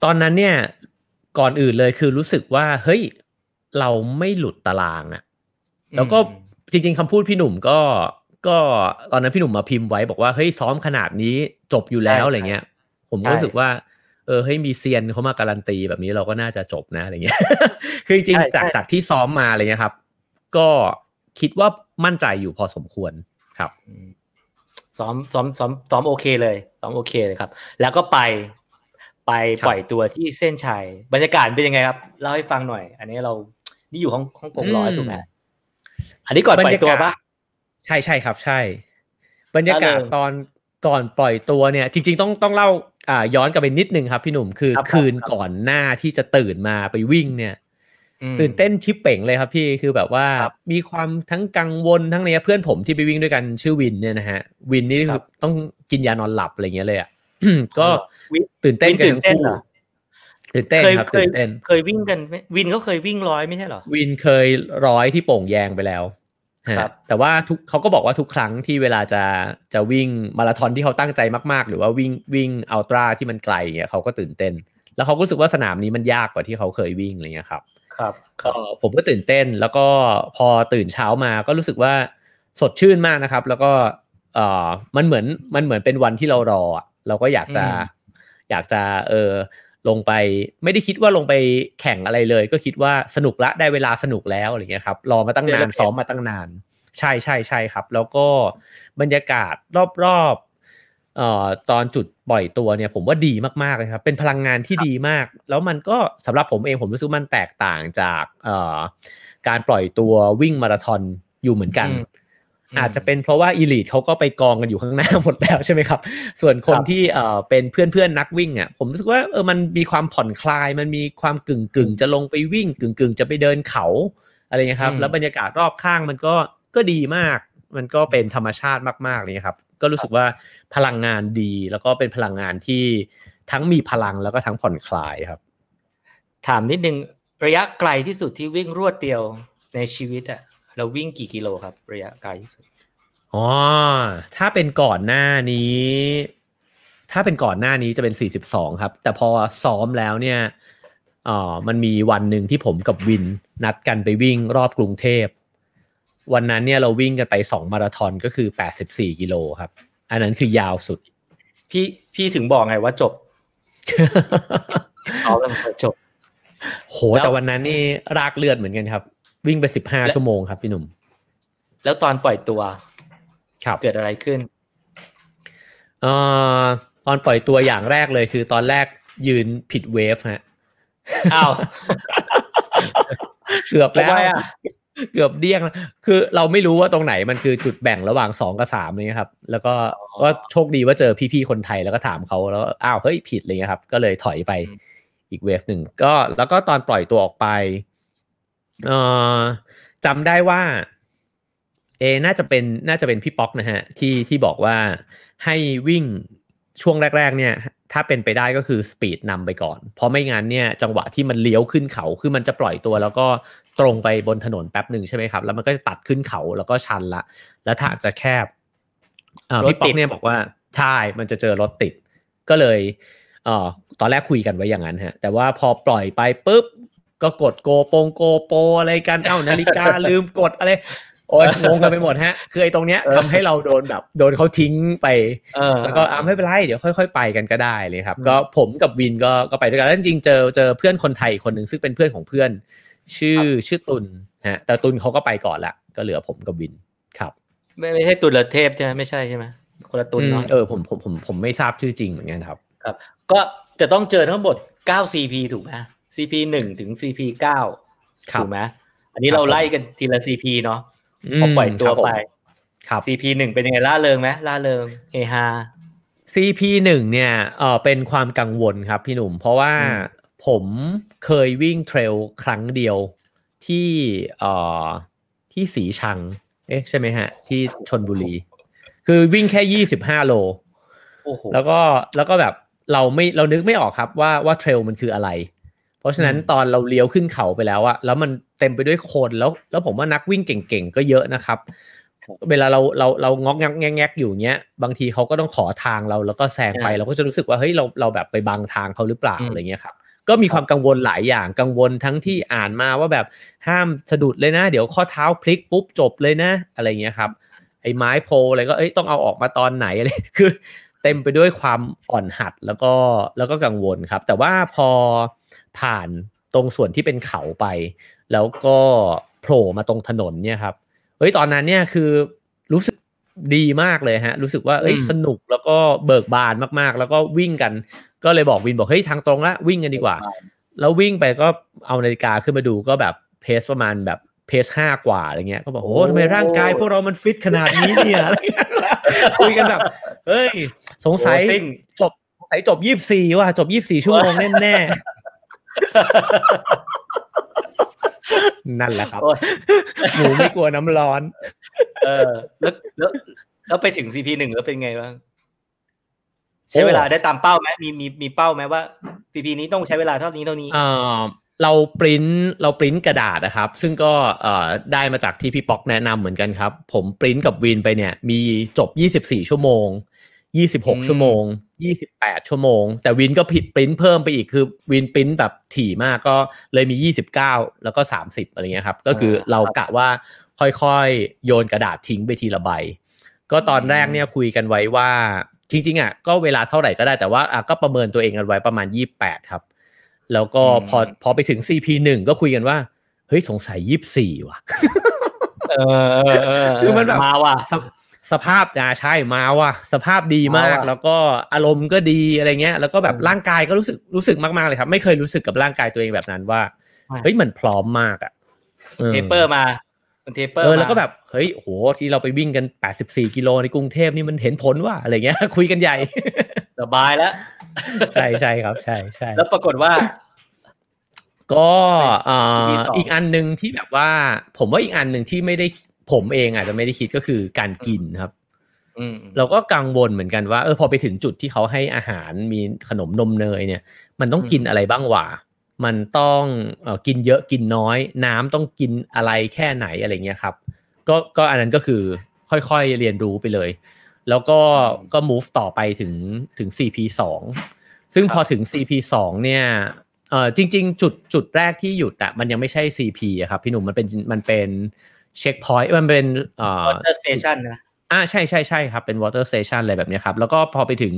S1: ตอนนั้นเนี่ย ก่อนอื่นเลยคือรู้สึกว่าเฮ้ยเราไม่หลุดตารางอะแล้วก็จริงๆคำพูดพี่หนุ่มก็ก็ตอนนั้นพี่หนุ่มมาพิมพ์ไว้บอกว่าเฮ้ยซ้อมขนาดนี้จบอยู่แล้วอะไรเงี้ย ผมรู้สึกว่า เออเฮ้ยมีเซียนเขามาการันตีแบบนี้เราก็น่าจะจบนะอะไรเงี้ยคือจริงจากจากที่ซ้อมมาอะไรเงี้ยครับ ก็คิดว่ามั่นใจอยู่พอสมควรครับซ้อมซ้อมซ้อมซ้อมโอเคเลยซ้อมโอเคเลยครับ แล้วก็ไปไปปล่อยตัวที่เส้นชัยบรรยากาศเป็นยังไงครับเล่าให้ฟังหน่อย อันนี้เรานี่อยู่ห้องห้องกงร้อยถูกไหมอันนี้ก่อนปล่อยตัวปะใช่ใช่ครับใช่ บรรยากาศตอนก่อนปล่อยตัวเนี่ย จริงๆต้องต้องเล่าอ่าย้อนกลับไปนิดนึงครับ พี่หนุ่มคือคืนก่อนหน้าที่จะตื่นมาไปวิ่งเนี่ย ตื่นเต้นชิปเป่งเลยครับ พี่คือแบบว่ามีความทั้งกังวลทั้งเนี้ยเพื่อนผมที่ไปวิ่งด้วยกันชื่อวินเนี่ยนะฮะวินนี่คือต้องกินยานอนหลับอะไรเงี้ยเลยอ่ะก็ตื่นเต้นกันทั้งคู่ตื่นเต้นครับตื่นเต้นเคยวิ่งกันวินก็เคยวิ่งร้อยไม่ใช่หรอวินเคยร้อยที่โป่งแยงไปแล้วครับแต่ว่าทุกเขาก็บอกว่าทุกครั้งที่เวลาจะจะวิ่งมาราธอนที่เขาตั้งใจมากๆ หรือว่าวิ่งวิ่งอัลตร้าที่มันไกลเนี่ยเขาก็ตื่นเต้น แล้วเขาก็รู้สึกว่าสนามนี้มันยากกว่าที่เขาเคยวิ่งอะไรเงี้ยครับ ครับก็ผมก็ตื่นเต้นแล้วก็พอตื่นเช้ามาก็รู้สึกว่าสดชื่นมากนะครับ แล้วก็เออมันเหมือนมันเหมือนเป็นวันที่เรารอเราก็อยากจะ อยากจะเออลงไปไม่ได้คิดว่าลงไปแข่งอะไรเลย ก็คิดว่าสนุกละ ได้เวลาสนุกแล้วอะไรเงี้ยครับรอมาตั้งนานซ้อมมาตั้งนานใช่ใช่ใช่ครับ แล้วก็บรรยากาศรอบๆอบอตอนจุดปล่อยตัวเนี่ย ผมว่าดีมากๆเลยครับเป็นพลังงานที่ดีมากแล้วมันก็สำหรับผมเองผมรู้สึกมันแตกต่างจากการปล่อยตัววิ่งมาราธอนอยู่เหมือนกันอาจจะเป็นเพราะว่าอีลีทเขาก็ไปกองกันอยู่ข้างหน้าหมดแล้วใช่ไหมครับส่วนคนที่เอ่อเป็นเพื่อนเพื่อนนักวิ่งอ่ะผมรู้สึกว่าเออมันมีความผ่อนคลายมันมีความกึ่งกึ่งจะลงไปวิ่งกึ่งกึ่งจะไปเดินเขาอะไรเงี้ยครับแล้วบรรยากาศรอบข้างมันก็ก็ดีมาก มันก็เป็นธรรมชาติมากๆเลยครับ ก็รู้สึกว่าพลังงานดีแล้วก็เป็นพลังงานที่ทั้งมีพลังแล้วก็ทั้งผ่อนคลายครับ ถามนิดนึงระยะไกลที่สุดที่วิ่งรวดเดียวในชีวิตอะเราวิ่งกี่กิโลครับระยะไกลที่สุด อ๋อ ถ้าเป็นก่อนหน้านี้ ถ้าเป็นก่อนหน้านี้จะเป็นสี่สิบสองครับ แต่พอซ้อมแล้วเนี่ยอ๋อมันมีวันหนึ่งที่ผมกับวินนัดกันไปวิ่งรอบกรุงเทพ วันนั้นเนี่ยเราวิ่งกันไปสองมาราธอนก็คือแปดสิบสี่กิโลครับ อันนั้นคือยาวสุด พี่พี่ถึงบอกไงว่าจบเอาแล้วจบ โห แต่วันนั้นนี่รากเลือดเหมือนกันครับวิ่งไปสิบห้าชั่วโมงครับ พี่หนุ่ม แล้วตอนปล่อยตัวครับเกิดอะไรขึ้นเอ่อตอนปล่อยตัวอย่างแรกเลยคือ ตอนแรกยืนผิดเวฟฮะอ้าวเกือบแล้ว เกือบเดี้ยง คือเราไม่รู้ว่าตรงไหนมันคือจุดแบ่งระหว่างสองกับสามเลยครับ แล้วก็ก็โชคดีว่าเจอพี่ๆคนไทยแล้วก็ถามเขาแล้วอ้าวเฮ้ยผิดเลยครับ ก็เลยถอยไปอีกเวฟหนึ่งก็แล้วก็ตอนปล่อยตัวออกไปเอ่อจำได้ว่าเอน่าจะเป็นน่าจะเป็นพี่ป๊อกนะฮะที่ที่บอกว่าให้วิ่งช่วงแรก ๆ เนี่ยถ้าเป็นไปได้ก็คือสปีดนำไปก่อนเพราะไม่งั้นเนี่ย จังหวะที่มันเลี้ยวขึ้นเขาคือมันจะปล่อยตัว แล้วก็ตรงไปบนถนนแป๊บหนึ่งใช่ไหมครับแล้วมันก็จะตัดขึ้นเขาแล้วก็ชันละ แล้วถ้าจะแคบพี่ป๊อกเนี่ยบอกว่าใช่มันจะเจอรถติด ก็เลยออตอนแรกคุยกันไว้อย่างนั้นฮะแต่ว่าพอปล่อยไปปุ๊บก็กดโกโปงโกโปอะไรกัน เอ้านาฬิกาลืมกดอะไร โอ้ยงงกันไปหมดฮะ คือไอ้ตรงเนี้ย ทำให้เราโดนแบบโดนเขาทิ้งไป แล้วก็อ้าไม่เป็นไร เดี๋ยวค่อย ๆ ไปกันก็ได้เลยครับ ก็ผมกับวินก็ก็ไปด้วยกันแล้วจริงเจอเจอเพื่อนคนไทยคนหนึ่งซึ่งเป็นเพื่อนของเพื่อน ชื่อชื่อตุลฮะ แต่ตุลเขาก็ไปก่อนละก็เหลือผมกับวินครับ ไม่ไม่ใช่ตุลเทพใช่ไหมไม่ใช่ใช่ไหมคนละตุลเนาะเออผมผมผมผมไม่ทราบชื่อจริงเหมือนกันครับ ครับ ก็จะต้องเจอทั้งหมดเก้าซีพีถูกไหม CP หนึ่งถึง CP เก้าถูกไหม อันนี้เราไล่กันทีละ CP เนาะพอปล่อยตัวไปซีพี CP หนึ่งเป็นยังไงล่าเริงไหมล่าเริงเฮฮา CP หนึ่งเนี่ยเออเป็นความกังวลครับพี่หนุ่มเพราะว่าผมเคยวิ่งเทรลครั้งเดียวที่เอ่อที่สีชัง เอ๊ะใช่ไหมฮะ ที่ชนบุรี คือวิ่งแค่ยี่สิบห้าโล แล้วก็แล้วก็แบบเราไม่เรานึกไม่ออกครับว่าว่าเทรลมันคืออะไรราะฉะนั้น ตอนเราเลี้ยวขึ้นเขาไปแล้วอะแล้วมันเต็มไปด้วยคนแล้ว แล้วผมว่านักวิ่งเก่งๆ ก็เยอะนะครับเวลาเราเราเรางอกแงกอยู่เนี้ยบางทีเขาก็ต้องขอทางเราแล้วก็แซงไปเราก็จะรู้สึกว่าเฮ้ยเราเราแบบไปบังทางเขาหรือเปล่าอะไรเงี้ยครับก็มีความกังวลหลายอย่างกังวลทั้งที่อ่านมาว่าแบบห้ามสะดุดเลยนะ เดี๋ยวข้อเท้าพลิกปุ๊บจบเลยนะ อะไรเงี้ยครับไอ้ไม้โพอะไรก็เอ้ยต้องเอาออกมาตอนไหนอะไรคือ เต็มไปด้วยความอ่อนหัด แล้วก็แล้วก็กังวลครับ แต่ว่าพอผ่านตรงส่วนที่เป็นเขาไป แล้วก็โผล่มาตรงถนนเนี่ยครับเฮ้ยตอนนั้นเนี่ยคือรู้สึกดีมากเลยฮะ รู้สึกว่าเอ้ยสนุกแล้วก็เบิกบานมากๆ แล้วก็วิ่งกัน ก็เลยบอกวินบอกเฮ้ยทางตรงละวิ่งกันดีกว่า แล้ววิ่งไปก็เอานาฬิกาขึ้นมาดูก็แบบเพสประมาณแบบเพสห้ากว่าอะไรเงี้ย ก็บอกโอ้ทำไมร่างกายพวกเรามันฟิตขนาดนี้เนี่ยอะไรเงี้ยคุยกันแบบเฮ้ย สงสัยจบสงสัยจบยี่สิบสี่ว่ะจบยี่สิบสี่ชั่วโมงแน่แน่นั่นแหละครับหมูไม่กลัวน้ำร้อน เออแล้วแล้วแล้วไปถึงซีพีหนึ่งแล้วเป็นไงบ้าง
S2: ใช้เวลาได้ตาม
S1: เป้าไหมมีมีมีเป้าไหมว่าซีพีนี้ต้องใช้เวลาเท่านี้เท่านี้เราปริ้นเราปริ้นกระดาษนะครับ ซึ่งก็ได้มาจากที่พี่ป๊อกแนะนำเหมือนกันครับ ผมปริ้นกับวินไปเนี่ย มีจบ 24 ชั่วโมงยี่สิบหกชั่วโมงยี่สิบแปดชั่วโมง แต่วินก็ผิดปริ้นเพิ่มไปอีกคือวินปริ้นแบบถี่มากก็เลยมียี่สิบเก้าแล้วก็สามสิบอะไรเงี้ยครับ ก็คือเรากะว่าค่อยๆ โยนกระดาษทิ้งไปทีละใบ ก็ตอนแรกเนี่ยคุยกันไว้ว่าจริง ๆอ่ะก็เวลาเท่าไหร่ก็ได้แต่ว่าก็ประเมินตัวเองกันไว้ประมาณยี่แปดครับ แล้วก็พอพอไปถึง CP หนึ่งก็คุยกันว่า เฮ้ยสงสัยยี่สี่ว่ะคือมันแบบมาว่ะสภาพอ่าใช่มาว่ะสภาพดีมาก แล้วก็อารมณ์ก็ดีอะไรเงี้ย แล้วก็แบบร่างกายก็รู้สึกรู้สึกมากๆเลยครับ ไม่เคยรู้สึกกับร่างกายตัวเองแบบนั้นว่าเฮ้ยมันพร้อมมากอ่ะเทปเปอร์มานเทปเปอร์เออแล้วก็แบบเฮ้ยโหที่เราไปวิ่งกัน84กิโลในกรุงเทพนี่มันเห็นผลว่ะอะไรเงี้ยคุยกันใหญ่สบายแล้วใช่ใช่ครับใช่ใช่แล้วปรากฏว่า ก็อีกอันหนึ่งที่แบบว่า ผมว่าอีกอันหนึ่งที่ไม่ได้ผมเองอาจจะไม่ได้คิดก็คือการกินครับเราก็กังวลเหมือนกันว่าเออพอไปถึงจุดที่เขาให้อาหารมีขนมนมเนยเนี่ยมันต้องกินอะไรบ้างวะมันต้องออกินเยอะกินน้อย น้ำต้องกินอะไรแค่ไหนอะไรเงี้ยครับ ก็ก็อันนั้นก็คือค่อยๆ เรียนรู้ไปเลย แล้วก็ก็ move ต่อไปถึงถึง CP สองซึ่งพอถึง CP สองเนี่ยเออจริง ๆ จุดจุดแรกที่หยุดอะมันยังไม่ใช่ CP อะครับ พี่หนุ่มมันเป็นมันเป็นเช็คพอยต์มันเป็นอ่าวอเตอร์สเตชันนะอ่าใช่ใช่ใช่ครับ เป็นวอเตอร์สเตชันอะไรแบบนี้ครับ แล้วก็พอไปถึง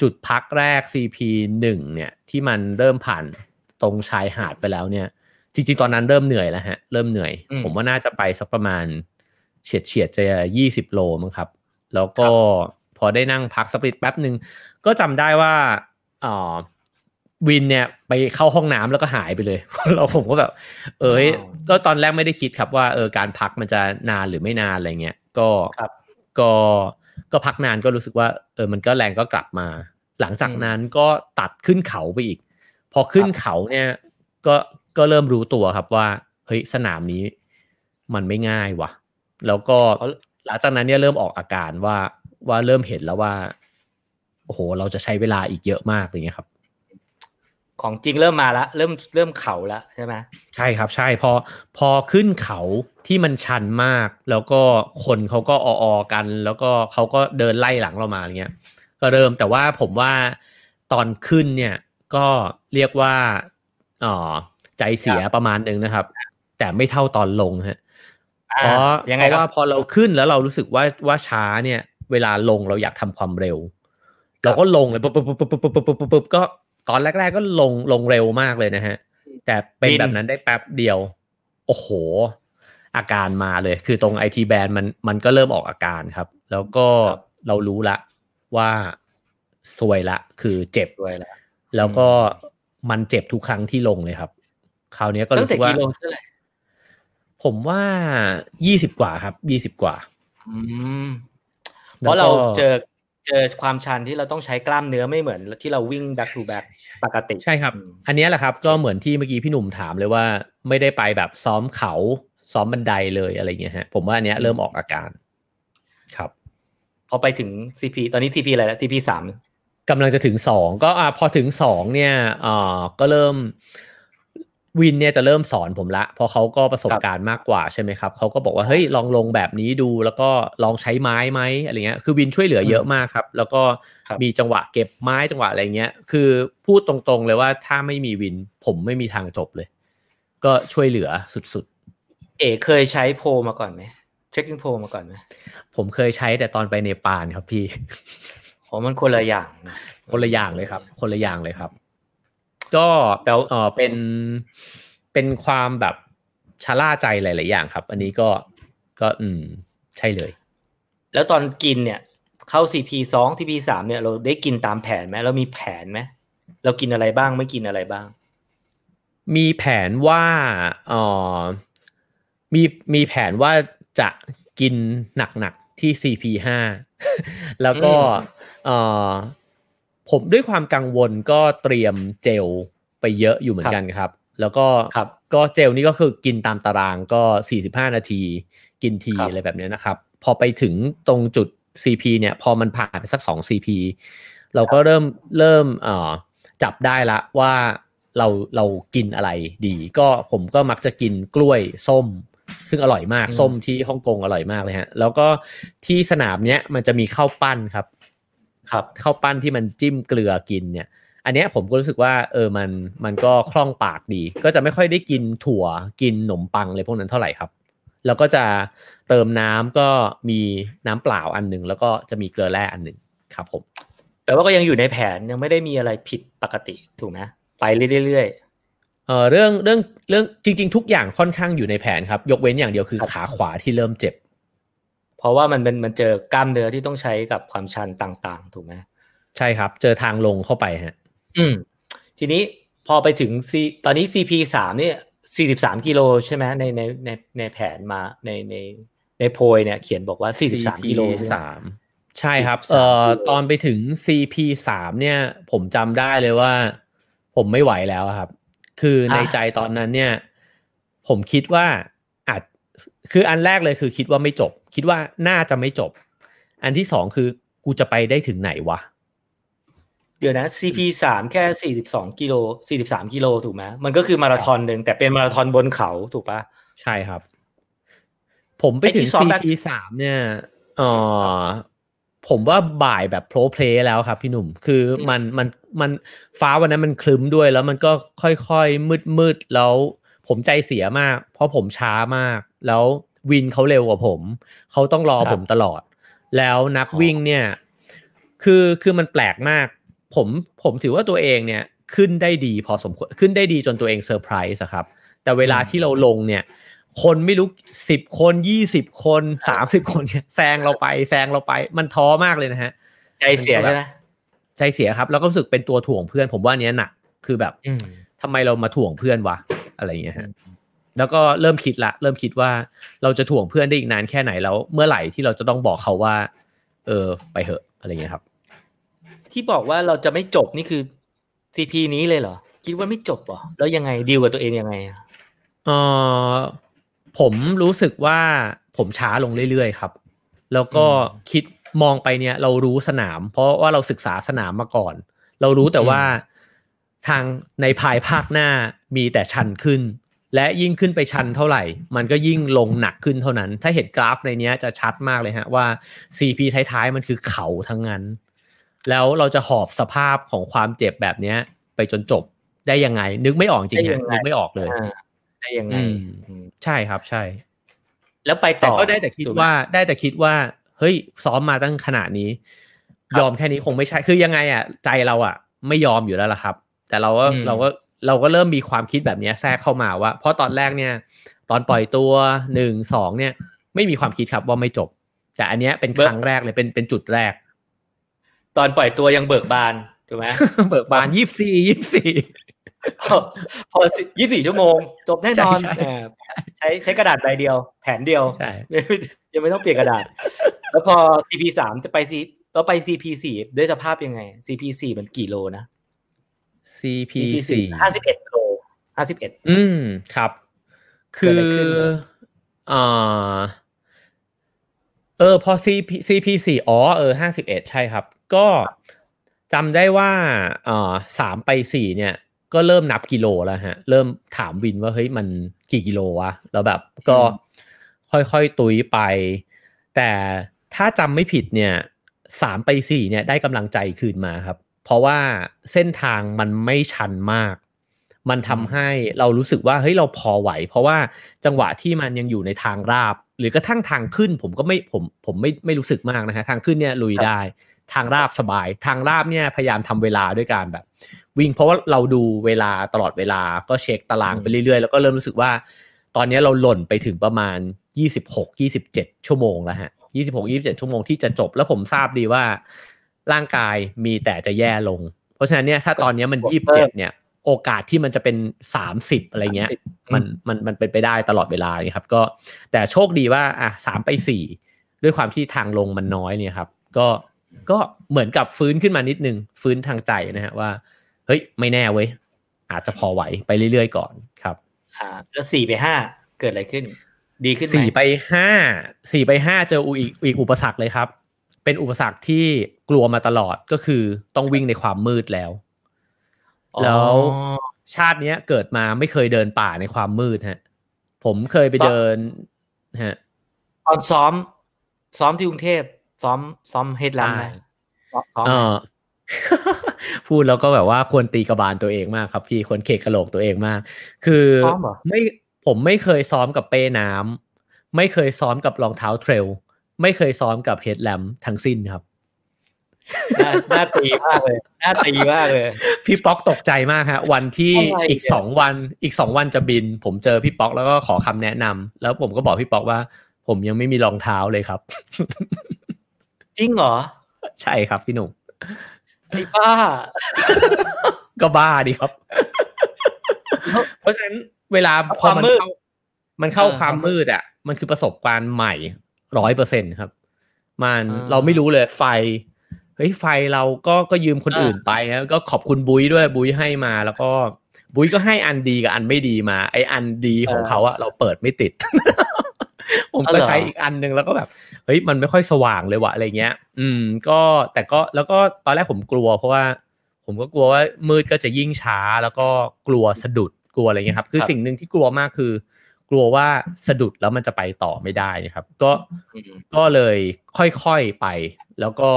S1: จุดพักแรก CP หนึ่งเนี่ยที่มันเริ่มผ่านตรงชายหาดไปแล้วเนี่ย จริงๆตอนนั้นเริ่มเหนื่อยแล้วฮะ เริ่มเหนื่อย ผมว่าน่าจะไปสักประมาณเฉียดเฉียดจะยี่สิบโลมั้งครับ แล้วก็พอได้นั่งพักสปิดแป๊บหนึ่งก็จำได้ว่าอ่าวินเนี่ยไปเข้าห้องน้ำแล้วก็หายไปเลย เราผมก็แบบเอ้ยก็ตอนแรกไม่ได้คิดครับว่าเออการพักมันจะนานหรือไม่นานอะไรเงี้ย ก็ ก็ ก็พักนานก็รู้สึกว่าเออมันก็แรงก็กลับมา หลังจากนั้นก็ตัดขึ้นเขาไปอีก พอขึ้นเขาเนี่ย ก็ ก็เริ่มรู้ตัวครับว่า เฮ้ยสนามนี้ มันไม่ง่ายว่ะ แล้วก็หลังจากนั้นเนี่ยเริ่มออกอาการว่า ว่าเริ่มเห็นแล้วว่าโอ้โหเราจะใช้เวลาอีกเยอะมากอย่างเงี้ยครับของจริงเริ่มมาละเริ่มเริ่มเขาละใช่ไหมใช่ครับ ใช่พอพอขึ้นเขาที่มันชันมาก แล้วก็คนเขาก็ออๆกัน แล้วก็เขาก็เดินไล่หลังเรามาอย่างเงี้ยก็เริ่มแต่ว่าผมว่าตอนขึ้นเนี่ย ก็เรียกว่าอ๋อใจเสียประมาณหนึ่งนะครับ แต่ไม่เท่าตอนลงฮะเพราะยังไงว่า พอเราขึ้นแล้วเรารู้สึกว่าว่าช้าเนี่ย เวลาลงเราอยากทำความเร็วเราก็ลงเลยปุ๊บปุ๊บปุ๊บปุ๊บปุ๊บปุ๊บปุ๊บก็ตอนแรกๆก็ลงลงเร็วมากเลยนะฮะ แต่เป็นแบบนั้นได้แป๊บเดียว โอ้โห อาการมาเลย คือตรงไอทีแบนมันมันก็เริ่มออกอาการครับ แล้วก็เรารู้ละว่าซวยละ คือเจ็บด้วยละแล้วก็มันเจ็บทุกครั้งที่ลงเลยครับ คราวนี้ก็รู้สึกว่าผมว่ายี่สิบกว่าครับ ยี่สิบกว่าเพราะเราเจอเจอความชันที่เราต้องใช้กล้ามเนื้อไม่เหมือนที่เราวิ่ง back to back ปกติใช่ครับอันนี้แหละครับ ก็เหมือนที่เมื่อกี้พี่หนุ่มถามเลยว่าไม่ได้ไปแบบซ้อมเขา ซ้อมบันไดเลยอะไรเงี้ยฮะผมว่าอันเนี้ยเริ่มออกอาการครับพอไปถึง CP ตอนนี้พ p อะไรแล้วพ p สามกำลังจะถึงสองก็อ่าพอถึงสองเนี่ยอ่าก็เริ่มวินเนี่ยจะเริ่มสอนผมละ เพราะเขาก็ประสบการณ์มากกว่าใช่ไหมครับ เขาก็บอกว่าเฮ้ยลองลงแบบนี้ดูแล้วก็ลองใช้ไม้ไหมอะไรเงี้ยคือวินช่วยเหลือเยอะมากครับแล้วก็มีจังหวะเก็บไม้จังหวะอะไรเงี้ยคือพูดตรงๆเลยว่าถ้าไม่มีวิน ผมไม่มีทางจบเลย ก็ช่วยเหลือสุดๆเอ๋เคยใช้โพมาก่อนไหมเช็คกิ้งโพมาก่อนไหมผมเคยใช้แต่ตอนไปเนปาลครับพี่ผมมันคนละอย่างคนละอย่างเลยครับ คนละอย่างเลยครับก็แปลเออเป็นเป็นความแบบชะล่าใจหลายๆอย่างครับ อันนี้ก็ก็ อืม ใช่เลย แล้วตอนกินเนี่ย เข้าซีพีสองทีพีสามเนี่ยเราได้กินตามแผนไหมเรามีแผนไหมเรากินอะไรบ้างไม่กินอะไรบ้าง มีแผนว่าอ๋อมีมีแผนว่าจะกินหนักๆที่ซีพีห้าแล้วก็อ๋อผมด้วยความกังวลก็เตรียมเจลไปเยอะอยู่เหมือนกันครับ แล้วก็ก็เจลนี่ก็คือกินตามตารางก็ 45 นาที กินทีอะไรแบบนี้นะครับ พอไปถึงตรงจุด CP เนี่ย พอมันผ่านไปสัก 2 CP เราก็เริ่มเริ่มจับได้ละว่าเราเรากินอะไรดี ก็ผมก็มักจะกินกล้วยส้มซึ่งอร่อยมาก ส้มที่ฮ่องกงอร่อยมากเลยฮะ แล้วก็ที่สนามเนี้ยมันจะมีข้าวปั้นครับครับข้าวปั้นที่มันจิ้มเกลือกินเนี่ย อันนี้ผมก็รู้สึกว่าเออมันมันก็คล่องปากดี ก็จะไม่ค่อยได้กินถั่วกินขนมปังเลยพวกนั้นเท่าไหร่ครับ แล้วก็จะเติมน้ำก็มีน้ำเปล่าอันหนึ่งแล้วก็จะมีเกลือแร่อันหนึ่งครับผมแปลว่าก็ยังอยู่ในแผนยังไม่ได้มีอะไรผิดปกติถูกไหมไปเรื่อยๆเออเรื่องเรื่องเรื่องจริงๆ ทุกอย่างค่อนข้างอยู่ในแผนครับยกเว้นอย่างเดียวคือขาขวาที่เริ่มเจ็บเพราะว่ามันเป็นมันเจอกล้ามเนื้อที่ต้องใช้กับความชันต่าง ๆ ถูกไหมใช่ครับ เจอทางลงเข้าไปฮะอืมทีนี้พอไปถึงซีตอนนี้ซีพีสามนี่สี่สิบสามกิโลใช่ไหมในในในในแผนมาในในในโพยเนี่ยเขียนบอกว่าสี่สิบสามกิโลสามใช่ครับเอ่อตอนไปถึงซีพีสามเนี่ย ผมจำได้เลยว่าผมไม่ไหวแล้วครับ คือในใจตอนนั้นเนี่ย ผมคิดว่าอาจคืออันแรกเลยคือคิดว่าไม่จบคิดว่าน่าจะไม่จบ อันที่สองคือกูจะไปได้ถึงไหนวะ เดี๋ยวนะ CP สามแค่สี่สิบสองกิโลสี่สิบสามกิโลถูกไหม มันก็คือมาราธอนหนึ่งแต่เป็นมาราธอนบนเขาถูกปะ ใช่ครับ ผมไปถึง CP สามเนี่ยอ๋อผมว่าบ่ายแบบโปรเพลย์แล้วครับพี่หนุ่ม คือมันมันมันฟ้าวันนั้นมันคลึ้มด้วย แล้วมันก็ค่อยๆ มืดมืดแล้วผมใจเสียมาก เพราะผมช้ามากแล้ววินเขาเร็วกว่าผม เขาต้องรอผมตลอด แล้วนักวิ่งเนี่ย คือ คือมันแปลกมาก ผม ผมถือว่าตัวเองเนี่ย ขึ้นได้ดีพอสมควร ขึ้นได้ดีจนตัวเองเซอร์ไพรส์ครับ แต่เวลาที่เราลงเนี่ย คนไม่รู้สิบคนยี่สิบคนสามสิบคนเนี่ยแซงเราไปแซงเราไป มันท้อมากเลยนะฮะ ใจเสียใช่ไหมใจเสียครับ แล้วก็รู้สึกเป็นตัวถ่วงเพื่อน ผมว่าเนี้ยหนักคือแบบทำไมเรามาถ่วงเพื่อนวะ อะไรอย่างเงี้ยฮะแล้วก็เริ่มคิดละเริ่มคิดว่าเราจะถ่วงเพื่อนได้อีกนานแค่ไหนแล้วเมื่อไหร่ที่เราจะต้องบอกเขาว่า เออไปเหอะ อะไรเงี้ยครับ ที่บอกว่าเราจะไม่จบนี่คือซีพีนี้เลยเหรอ คิดว่าไม่จบเหรอแล้วยังไงดีลกับตัวเองยังไงอ่ะเออผมรู้สึกว่าผมช้าลงเรื่อยๆ ครับ แล้วก็คิดมองไปเนี่ย เรารู้สนาม เพราะว่าเราศึกษาสนามมาก่อน เรารู้แต่ว่า ทางในภายภาคหน้ามีแต่ชันขึ้นและยิ่งขึ้นไปชันเท่าไหร่ มันก็ยิ่งลงหนักขึ้นเท่านั้น ถ้าเห็นกราฟในนี้จะชัดมากเลยฮะ ว่า CP ท้ายๆ มันคือเขาทั้งนั้น แล้วเราจะหอบสภาพของความเจ็บแบบนี้ไปจนจบได้ยังไง นึกไม่ออกจริงฮะ นึกไม่ออกเลย ได้ยังไง ใช่ครับ ใช่ แล้วไปต่อก็ได้แต่คิดว่า ได้แต่คิดว่า เฮ้ย ซ้อมมาตั้งขนาดนี้ ยอมแค่นี้คงไม่ใช่ คือยังไงอ่ะใจเราอ่ะ ไม่ยอมอยู่แล้วล่ะครับ แต่เราก็เราก็เราก็เริ่มมีความคิดแบบนี้แทรกเข้ามาว่าเพราะตอนแรกเนี่ย ตอนปล่อยตัวหนึ่งสองเนี่ย ไม่มีความคิดครับว่าไม่จบแต่อันนี้เป็นครั้งแรกเลยเป็นเป็นจุดแรก ตอนปล่อยตัวยังเบิกบานถูกไหมเบิกบานยี่สี่ยี่สี่พอยี่สี่ชั่วโมง จบแน่นอนใช้ใช้กระดาษใบเดียว แผนเดียวยังไม่ต้องเปลี่ยนกระดาษ แล้วพอ CP สามจะไปซีเราไป CP สี่ด้วยสภาพยังไง CP สี่มันกี่โลนะ CP 4ห้าสิบเอ็ดโลห้าสิบเอ็ดอืมครับ คืออ่าเออ พอ CP CP 4อ๋อเออห้าสิบเอ็ดใช่ครับ ก็จำได้ว่าอ่าสามไปสี่เนี่ย ก็เริ่มนับกิโลแล้วฮะ เริ่มถามวินว่าเฮ้ยมันกี่กิโลวะแล้วแบบก็ค่อยๆ ตุยไป แต่ถ้าจำไม่ผิดเนี่ยสามไปสี่เนี่ยได้กำลังใจคืนมาครับเพราะว่าเส้นทางมันไม่ชันมาก มันทำให้เรารู้สึกว่าเฮ้ยเราพอไหว เพราะว่าจังหวะที่มันยังอยู่ในทางราบ หรือกระทั่งทางขึ้นผมก็ไม่ผมผมไม่ไม่รู้สึกมากนะฮะทางขึ้นเนี่ยลุยได้ทางราบสบายทางราบเนี่ยพยายามทำเวลาด้วยการแบบ วิ่ง เพราะว่าเราดูเวลาตลอดเวลาก็เช็คตารางไปเรื่อยๆแล้วก็เริ่มรู้สึกว่า ตอนนี้เราหล่นไปถึงประมาณ26 27 ชั่วโมงแล้วฮะ26 27 ชั่วโมงที่จะจบแล้วผมทราบดีว่าร่างกายมีแต่จะแย่ลง เพราะฉะนั้นเนี่ยถ้าตอนนี้มันยี่สิบเจ็ดเนี่ยโอกาสที่มันจะเป็นสามสิบอะไรเงี้ยมันมันมันเป็นไปได้ตลอดเวลานี่ครับก็แต่โชคดีว่าอ่ะสามไปสี่ด้วยความที่ทางลงมันน้อยเนี่ยครับ ก็ก็เหมือนกับฟื้นขึ้นมานิดนึงฟื้นทางใจนะฮะว่าเฮ้ยไม่แน่เว้ย อาจจะพอไหวไปเรื่อยๆก่อนครับอ่าแล้วสี่ไปห้าเกิดอะไรขึ้น ดีขึ้นสี่ไปห้าสี่ไปห้าเจออีกอีกอุปสรรคเลยครับ เป็นอุปสรรคที่กลัวมาตลอดก็คือต้องวิ่งในความมืดแล้ว แล้วชาติเนี้ยเกิดมาไม่เคยเดินป่าในความมืดฮะ ผมเคยไปเดิน ฮะ ตอนซ้อม ซ้อมที่กรุงเทพซ้อม ซ้อมเฮดลันไหมอพูดแล้วก็แบบว่าควรตีกระบาลตัวเองมากครับ พี่ควรเคกกระโหลกตัวเองมาก คือ ไม่ ผมไม่เคยซ้อมกับเป้น้ำ ไม่เคยซ้อมกับรองเท้าเทรล ไม่เคยซ้อมกับเฮดแลมทั้งสิ้นครับน่าตีมากเลย น่าตีมากเลย พี่ป๊อกตกใจมากฮะ วันที่อีกสองวันอีกสองวันจะบิน ผมเจอพี่ป๊อกแล้วก็ขอคำแนะนำ แล้วผมก็บอกพี่ป๊อกว่า ผมยังไม่มีรองเท้าเลยครับ จริงเหรอใช่ครับพี่หนุ่มไอ้บ้า ก็บ้าดีครับ เพราะฉะนั้นเวลาความมืดมันเข้าความมืดอ่ะมันคือประสบการณ์ใหม่ร้อยเปอร์เซ็นครับมันเราไม่รู้เลย ไฟเฮ้ยไฟเราก็ก็ยืมคนอื่นไปแล้วก็ขอบคุณบุ้ยด้วยบุ้ยให้มา แล้วก็บุ้ยก็ให้อันดีกับอันไม่ดีมา ไออันดีของเขาอะเราเปิดไม่ติด
S2: ผมก็ใช้อีก
S1: อันนึงแล้วก็แบบเฮ้ยมันไม่ค่อยสว่างเลยวะอะไรเงี้ย อืม ก็แต่ก็แล้วก็ตอนแรกผมกลัวเพราะว่า ผมก็กลัวว่ามืดก็จะยิ่งช้าแล้วก็กลัวสะดุดกลัวอะไรเงี้ยครับ คือสิ่งหนึ่งที่กลัวมากคือ กลัวว่าสะดุดแล้วมันจะไปต่อไม่ได้นะครับ ก็ก็เลยค่อยๆไป แล้วก็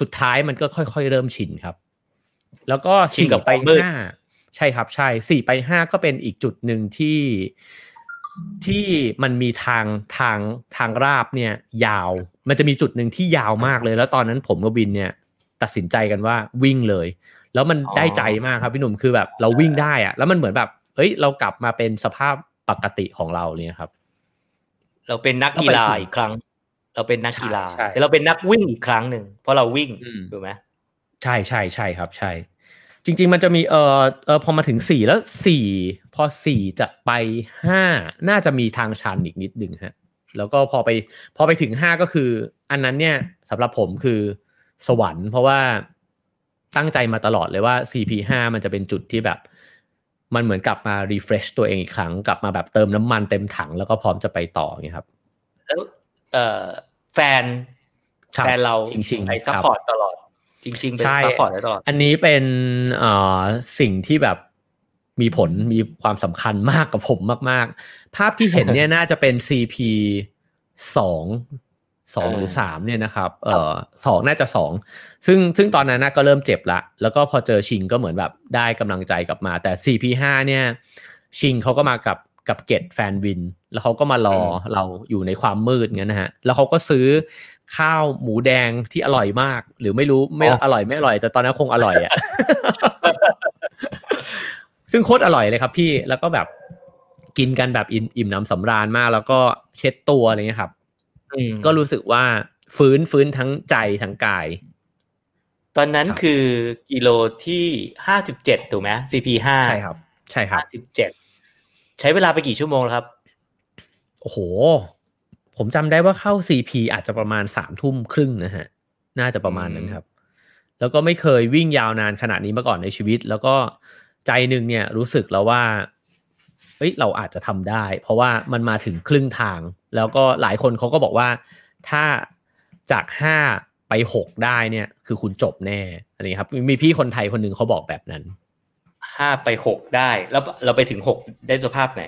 S1: สุดท้ายมันก็ค่อยๆ เริ่มชินครับ แล้วก็สี่ไปห้า ใช่ครับใช่สี่ไปห้าก็เป็นอีกจุดหนึ่งที่ที่มันมีทางทางทางราบเนี่ย ยาว มันจะมีจุดหนึ่งที่ยาวมากเลย แล้วตอนนั้นผมกับวินเนี่ย ตัดสินใจกันว่าวิ่งเลย แล้วมันได้ใจมากครับพี่หนุ่ม คือแบบ เราวิ่งได้อะแล้วมันเหมือนแบบ เอ้ย เรากลับมาเป็นสภาพปกติของเราเนี่ยครับ เราเป็นนักกีฬาอีกครั้งเราเป็นนักกีฬาแต่เราเป็นนักวิ่งอีกครั้งหนึ่งเพราะเราวิ่งถูกไหมใช่ใช่ ใช่ครับ ใช่ จริง ๆ มันจะมี เออเออ พอมาถึงสี่แล้วสี่พอสี่จะไปห้า น่าจะมีทางชันอีกนิดหนึ่งฮะ แล้วก็พอไป พอไปถึงห้าก็คือ อันนั้นเนี่ยสำหรับผมคือ สวรรค์เพราะว่าตั้งใจมาตลอดเลยว่า CP5 มันจะเป็นจุดที่แบบ มันเหมือนกลับมารีเฟรชตัวเองอีกครั้งกลับมาแบบเติมน้ำมันเต็มถัง แล้วก็พร้อมจะไปต่อเงี้ยครับแล้วแฟนแฟนเราจริงๆไปซัพพอร์ตตลอด จริงๆเป็นซัพพอร์ตตลอด อันนี้เป็นสิ่งที่แบบมีผลมีความสำคัญมากกับผมมากๆ ภาพที่เห็นเนี่ยน่าจะเป็น CP สองสองหรือสามเนี่ยนะครับเออสองน่าจะสองซึ่งซึ่งตอนนั้นก็เริ่มเจ็บละแล้วก็พอเจอชิงก็เหมือนแบบได้กำลังใจกลับมา แต่ CP ห้าเนี่ยชิงเขาก็มากับกับเกตแฟนวิน แล้วเขาก็มารอเราอยู่ในความมืดเงี้ยนะฮะแล้วเขาก็ซื้อข้าวหมูแดงที่อร่อยมาก หรือไม่รู้ไม่อร่อยไม่อร่อย แต่ตอนนั้นคงอร่อยอะซึ่งโคตรอร่อยเลยครับพี่แล้วก็แบบกินกันแบบอิ่มน้ำสำราญมาก แล้วก็เช็ดตัวอะไรเงี้ยครับก็รู้สึกว่าฟื้นฟื้นทั้งใจ ทั้งกาย ตอนนั้นคือกิโลที่ห้าสิบเจ็ดถูกไหม CP ห้าใช่ครับ ใช่ครับห้าสิบเจ็ดใช้เวลาไปกี่ชั่วโมงครับ โอ้โห ผมจำได้ว่าเข้าซีพีอาจจะประมาณสามทุ่มครึ่งนะฮะ น่าจะประมาณนั้นครับ แล้วก็ไม่เคยวิ่งยาวนานขนาดนี้มาก่อนในชีวิต แล้วก็ใจหนึ่งเนี่ยรู้สึกแล้วว่าเอ้ยเราอาจจะทำได้ เพราะว่ามันมาถึงครึ่งทาง แล้วก็หลายคนเขาก็บอกว่า ถ้าจากห้าไปหกได้เนี่ย คือคุณจบแน่อะไรครับ มีพี่คนไทยคนหนึ่งเขาบอกแบบนั้นห้าไปหกได้แล้วเราไปถึงหกได้สภาพไหน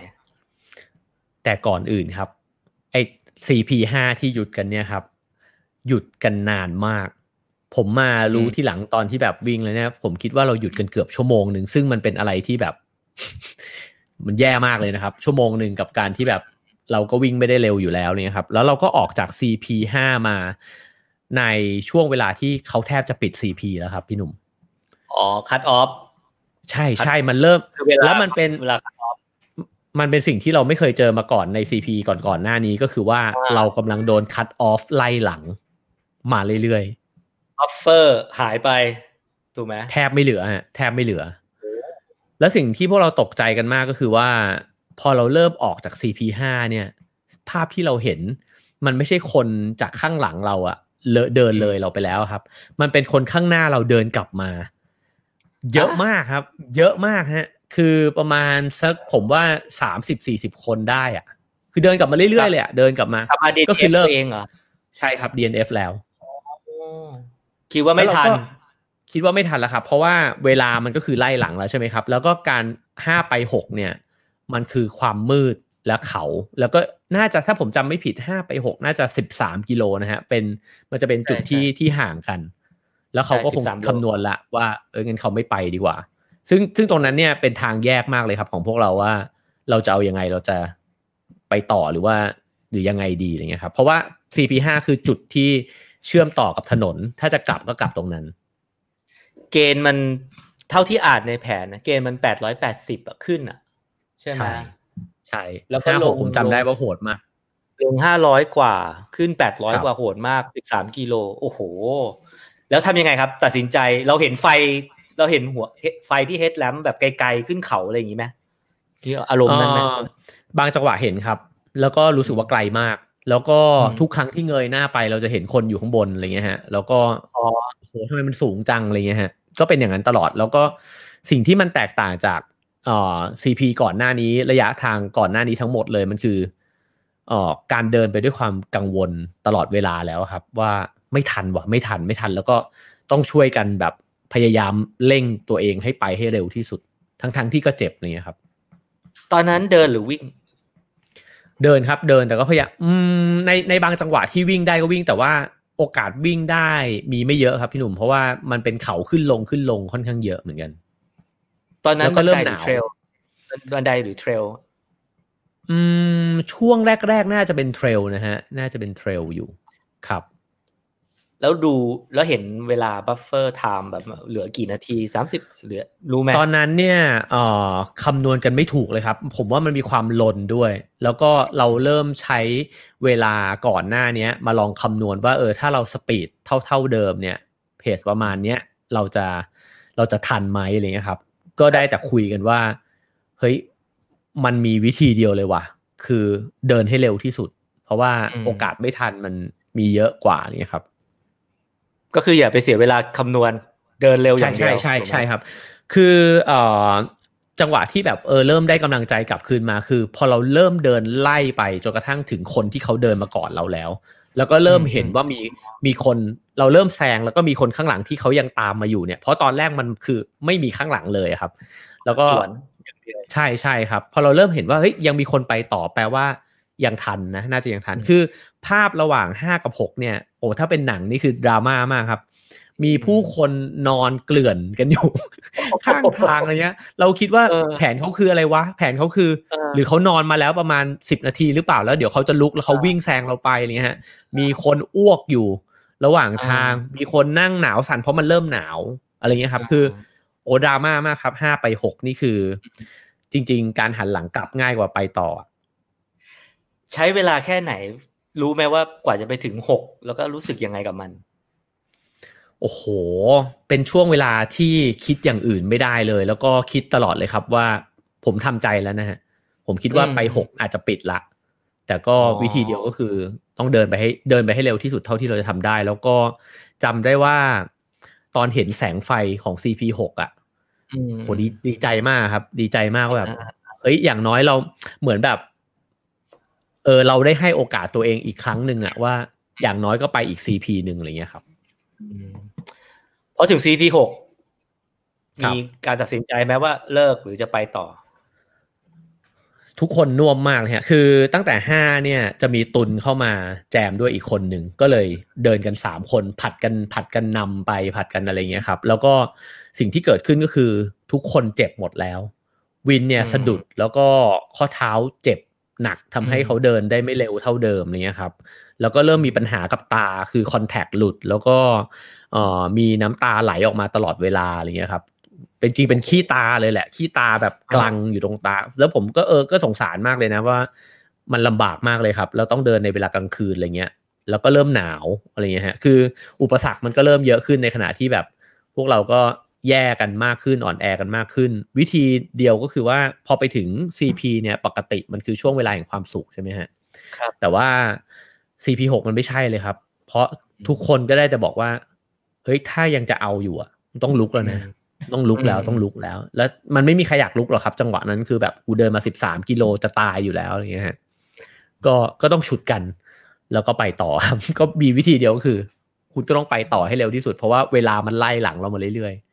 S1: แต่ก่อนอื่นครับไอ้ CP ห้าที่หยุดกันเนี่ยครับ หยุดกันนานมาก ผมมารู้ที่หลังตอนที่แบบวิ่งเลยนะผมคิดว่าเราหยุดกันเกือบชั่วโมงหนึ่งซึ่งมันเป็นอะไรที่แบบ มันแย่มากเลยนะครับ ชั่วโมงหนึ่งกับการที่แบบเราก็วิ่งไม่ได้เร็วอยู่แล้วเนี่ยครับแล้วเราก็ออกจาก CP ห้ามาในช่วงเวลาที่เขาแทบจะปิด CP แล้วครับ พี่หนุ่มอ๋อคัตออฟใช่ใช่มันเริ่มแล้วมันเป็นเวลามันเป็นสิ่งที่เราไม่เคยเจอมาก่อนในพีก่อนก่อนหน้านี้ก็คือว่าเรากำลังโดนคัตออฟไล่หลังมาเรื่อยๆออฟเฟอร์หายไปถูกไหมแทบไม่เหลือแทบไม่เหลือ แล้วสิ่งที่พวกเราตกใจกันมากก็คือว่า พอเราเริ่มออกจากซีีพห้าเนี่ย ภาพที่เราเห็นมันไม่ใช่คนจากข้างหลังเราอะเลเดินเลยเราไปแล้วครับ มันเป็นคนข้างหน้าเราเดินกลับมาเยอะมากครับ เยอะมากฮะคือประมาณสักผมว่าสามสิบสี่สิบคนได้อ่ะ คือเดินกลับมาเรื่อยๆ เลยอ่ะเดินกลับมาก็คือเลิกเองเหรอใช่ครับ DNF แล้วคิดว่าไม่ทัน คิดว่าไม่ทันแล้วครับ เพราะว่าเวลามันก็คือไล่หลังแล้วใช่ไหมครับ แล้วก็การห้าไปหกเนี่ย มันคือความมืดและเขา แล้วก็น่าจะถ้าผมจำไม่ผิดห้าไปหกน่าจะสิบสามกิโลนะฮะ เป็นมันจะเป็นจุดที่ที่ห่างกันแล้วเขาก็คงคำนวณละว่าเออเงินเขาไม่ไปดีกว่า ซึ่งซึ่งตรงนั้นเนี่ยเป็นทางแยกมากเลยครับ ของพวกเราว่า เราจะเอาอยัางไงเราจะไปต่อหรือว่า หรือยังไงดีอะไรเงี้ยครับเพราะว่า CP5 คือจุดที่เชื่อมต่อกับถนน ถ้าจะกลับก็กลับตรงนั้น เกณฑ์มันเท่าที่อ่านในแผนนะเกณฑ์มันแปดร้อยแปดสิบขึ้นอ่ะใช่ไหมใช่ แล้วก็ลงผมจำได้ว่าโหดมากลงห้าร้อยกว่า ขึ้นแปดร้อยกว่าโหดมากสิบสามกิโลโอ้โหแล้วทำยังไงครับ ตัดสินใจเราเห็นไฟเราเห็นหัวไฟที่เฮดแลมแบบไกล ๆขึ้นเขาอะไรอย่างนี้ไหมที่อารมณ์นั้นไหมบางจังหวะเห็นครับ แล้วก็รู้สึกว่าไกลมาก แล้วก็ทุกครั้งที่เงยหน้าไปเราจะเห็นคนอยู่ข้างบนอะไรเงี้ยฮะ แล้วก็อ๋อโหทำไมมันสูงจังอะไรเงี้ยฮะก็เป็นอย่างนั้นตลอด แล้วก็สิ่งที่มันแตกต่างจากเอ่อพีก่อนหน้านี้ระยะทางก่อนหน้านี้ทั้งหมดเลย มันคือเอ่อ การเดินไปด้วยความกังวลตลอดเวลาแล้วครับ ว่าไม่ทันวะไม่ทันไม่ทัน แล้วก็ต้องช่วยกันแบบพยายามเร่งตัวเองให้ไปให้เร็วที่สุด ทั้งๆทที่ก็เจ็บเนี่ยครับ ตอนนั้นเดินหรือวิ่ง เดินครับ เดินแต่ก็พยายามในในบางจังหวะที่วิ่งได้ก็วิ่ง แต่ว่าโอกาสวิ่งได้มีไม่เยอะครับพี่หนุ่มเพราะว่ามันเป็นเขาขึ้นลงขึ้นลงค่อนข้างเยอะเหมือนกัน ตอนนั้นก็เริ่มหนาวบันไดหรือเทรล อืมช่วงแรกๆน่าจะเป็นเทรล นะฮะ น่าจะเป็นเทรลอยู่ครับแล้วดูแล้วเห็นเวลาบัฟเฟอร์ไทม์แบบเหลือกี่นาทีสามสิบเหลือรู้ไหม ตอนนั้นเนี่ยเอ่อคำนวณกันไม่ถูกเลยครับ ผมว่ามันมีความลนด้วย แล้วก็เราเริ่มใช้เวลาก่อนหน้านี้มาลองคำนวณว่าเออถ้าเราสปีดเท่าเท่าเดิมเนี่ยเพจประมาณเนี้ยเราจะเราจะทันไหมอะไรเงี้ยครับ ก็ได้แต่คุยกันว่าเฮ้ยมันมีวิธีเดียวเลยว่ะคือเดินให้เร็วที่สุด เพราะว่าโอกาสไม่ทันมันมีเยอะกว่าเนี่ครับก็คืออย่าไปเสียเวลาคำนวณเดินเร็วอย่างเดียวใช่ใช่ใช่ครับ คือเอ่อจังหวะที่แบบเออเริ่มได้กำลังใจกลับคืนมาคือพอเราเริ่มเดินไล่ไป จนกระทั่งถึงคนที่เขาเดินมาก่อนเราแล้ว แล้วก็เริ่มเห็นว่ามีมีคนเราเริ่มแซงแล้วก็มีคนข้างหลังที่เขายังตามมาอยู่เนี่ย เพราะตอนแรกมันคือไม่มีข้างหลังเลยครับ แล้วก็ใช่ใช่ครับ พอเราเริ่มเห็นว่าเฮ้ย ยังมีคนไปต่อแปลว่ายังทันนะน่าจะยังทันคือ ภาพระหว่าง5กับ 6 เนี่ยโอ้ถ้าเป็นหนังนี่คือดราม่ามากครับ มีผู้คนนอนเกลื่อนกันอยู่ ข้างทางอะไรเงี้ย เราคิดว่าแผนเขาคืออะไรวะ แผนเขาคือ หรือเขานอนมาแล้วประมาณสิบนาทีหรือเปล่าแล้วเดี๋ยวเขาจะลุกแล้วเขาวิ่งแซงเราไปอะไรเงี้ยฮะมีคนอ้วกอยู่ ระหว่างทาง มีคนนั่งหนาวสั่น เพราะมันเริ่มหนาวอะไรเงี้ยครับคือโอดราม่ามากครับห้าไปหกนี่คือ จริง ๆ การหันหลังกลับง่ายกว่าไปต่อใช้เวลาแค่ไหน รู้ไหมว่ากว่าจะไปถึงหกแล้วก็รู้สึกยังไงกับมัน โอ้โห เป็นช่วงเวลาที่คิดอย่างอื่นไม่ได้เลย แล้วก็คิดตลอดเลยครับว่า ผมทำใจแล้วนะฮะ ผมคิดว่าไปหกอาจจะปิดละแต่ก็วิธีเดียวก็คือต้องเดินไปให้เดินไปให้เร็วที่สุดเท่าที่เราจะทำได้ แล้วก็จำได้ว่า ตอนเห็นแสงไฟของ c p กอ่ะโหดีดีใจมากครับ ดีใจมากว่าแบบเฮ้ย อย่างน้อยเราเหมือนแบบเออเราได้ให้โอกาสตัวเองอีกครั้งหนึ่งอะว่าอย่างน้อยก็ไปอีกซีพีหนึ่งอะไรเงี้ยครับพอถึงซีพีหกมีการตัดสินใจไหมว่าเลิกหรือจะไปต่อ ทุกคนน่วมมากเลยฮะคือ ตั้งแต่ห้าเนี่ย จะมีตุนเข้ามาแจมด้วยอีกคนหนึ่งก็เลยเดินกันสามคนผัดกันผัดกันนำไปผัดกันอะไรเงี้ยครับ แล้วก็สิ่งที่เกิดขึ้นก็คือทุกคนเจ็บหมดแล้ว วินเนี่ยสะดุดแล้วก็ข้อเท้าเจ็บหนักทำให้เขาเดินได้ไม่เร็วเท่าเดิมอะไรเงี้ยครับ แล้วก็เริ่มมีปัญหากับตาคือคอนแทคหลุด แล้วก็มีน้ำตาไหลออกมาตลอดเวลาอะไรเงี้ยครับ เป็นจริงเป็นขี้ตาเลยแหละ ขี้ตาแบบกลังอยู่ตรงตา แล้วผมก็เออก็สงสารมากเลยนะว่ามันลำบากมากเลยครับเราต้องเดินในเวลากลางคืนอะไรเงี้ยแล้วก็เริ่มหนาวอะไรเงี้ยฮะคือ อุปสรรคมันก็เริ่มเยอะขึ้นในขณะที่แบบ พวกเราก็แย่กันมากขึ้นอ่อนแอกันมากขึ้น วิธีเดียวก็คือว่า พอไปถึง CP เนี่ยปกติมันคือช่วงเวลาแห่งความสุขใช่ไหมฮะ ครับแต่ว่า CP6 มันไม่ใช่เลยครับ เพราะทุกคนก็ได้แต่บอกว่า เฮ้ย ถ้ายังจะเอาอยู่อ่ะต้องลุกแล้วนะ ต้องลุกแล้วต้องลุกแล้ว แล้วมันไม่มีใครอยากลุกหรอกครับ จังหวะนั้นคือแบบกูเดินมาสิบสามกิโลจะตายอยู่แล้วอย่างเงี้ยฮะก็ก็ต้องฉุดกัน แล้วก็ไปต่อครับก็มีวิธีเดียวก็คือ คุณก็ต้องไปต่อให้เร็วที่สุด เพราะว่าเวลามันไล่หลังเรามาเรื่อยๆ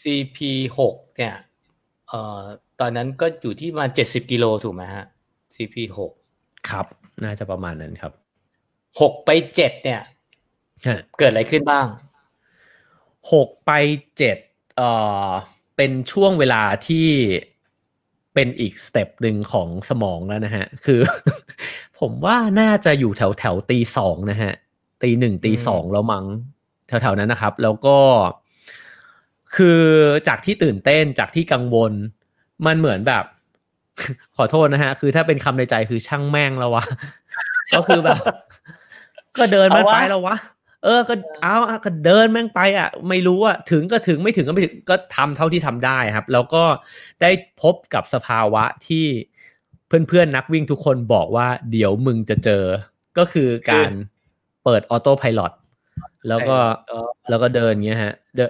S1: CP หกเนี่ยเอ่อตอนนั้นก็อยู่ที่มาเจ็ดสิบกิโลถูกไหมฮะ CP หกครับ น่าจะประมาณนั้นครับหกไปเจ็ดเนี่ย เกิดอะไรขึ้นบ้างหกไปเจ็ดเอ่อเป็นช่วงเวลาที่เป็นอีกสเต็ปหนึ่งของสมองแล้วนะฮะ คือผมว่าน่าจะอยู่แถวแถวตีสองนะฮะตีหนึ่งตีสองแล้วมัง้งแถว ๆ นั้นนะครับ แล้วก็คือจากที่ตื่นเต้นจากที่กังวลมันเหมือนแบบ ขอโทษนะฮะ คือถ้าเป็นคำในใจคือช่างแม่งแล้ววะ ก็คือแบบ ก็เดินมันไปแล้ววะเออ ก็เอา ก็เดินแม่งไปอ่ะไม่รู้ อ่ะ ถึงก็ถึงไม่ถึงก็ไม่ถึงก็ทำเท่าที่ทำได้ครับ แล้วก็ได้พบกับสภาวะที่เพื่อนๆ นักวิ่งทุกคนบอกว่า เดี๋ยวมึงจะเจอ ก็คือการเปิดออโต้พายロแล้วก็แล้วก็เดินเงี้ยฮะ เด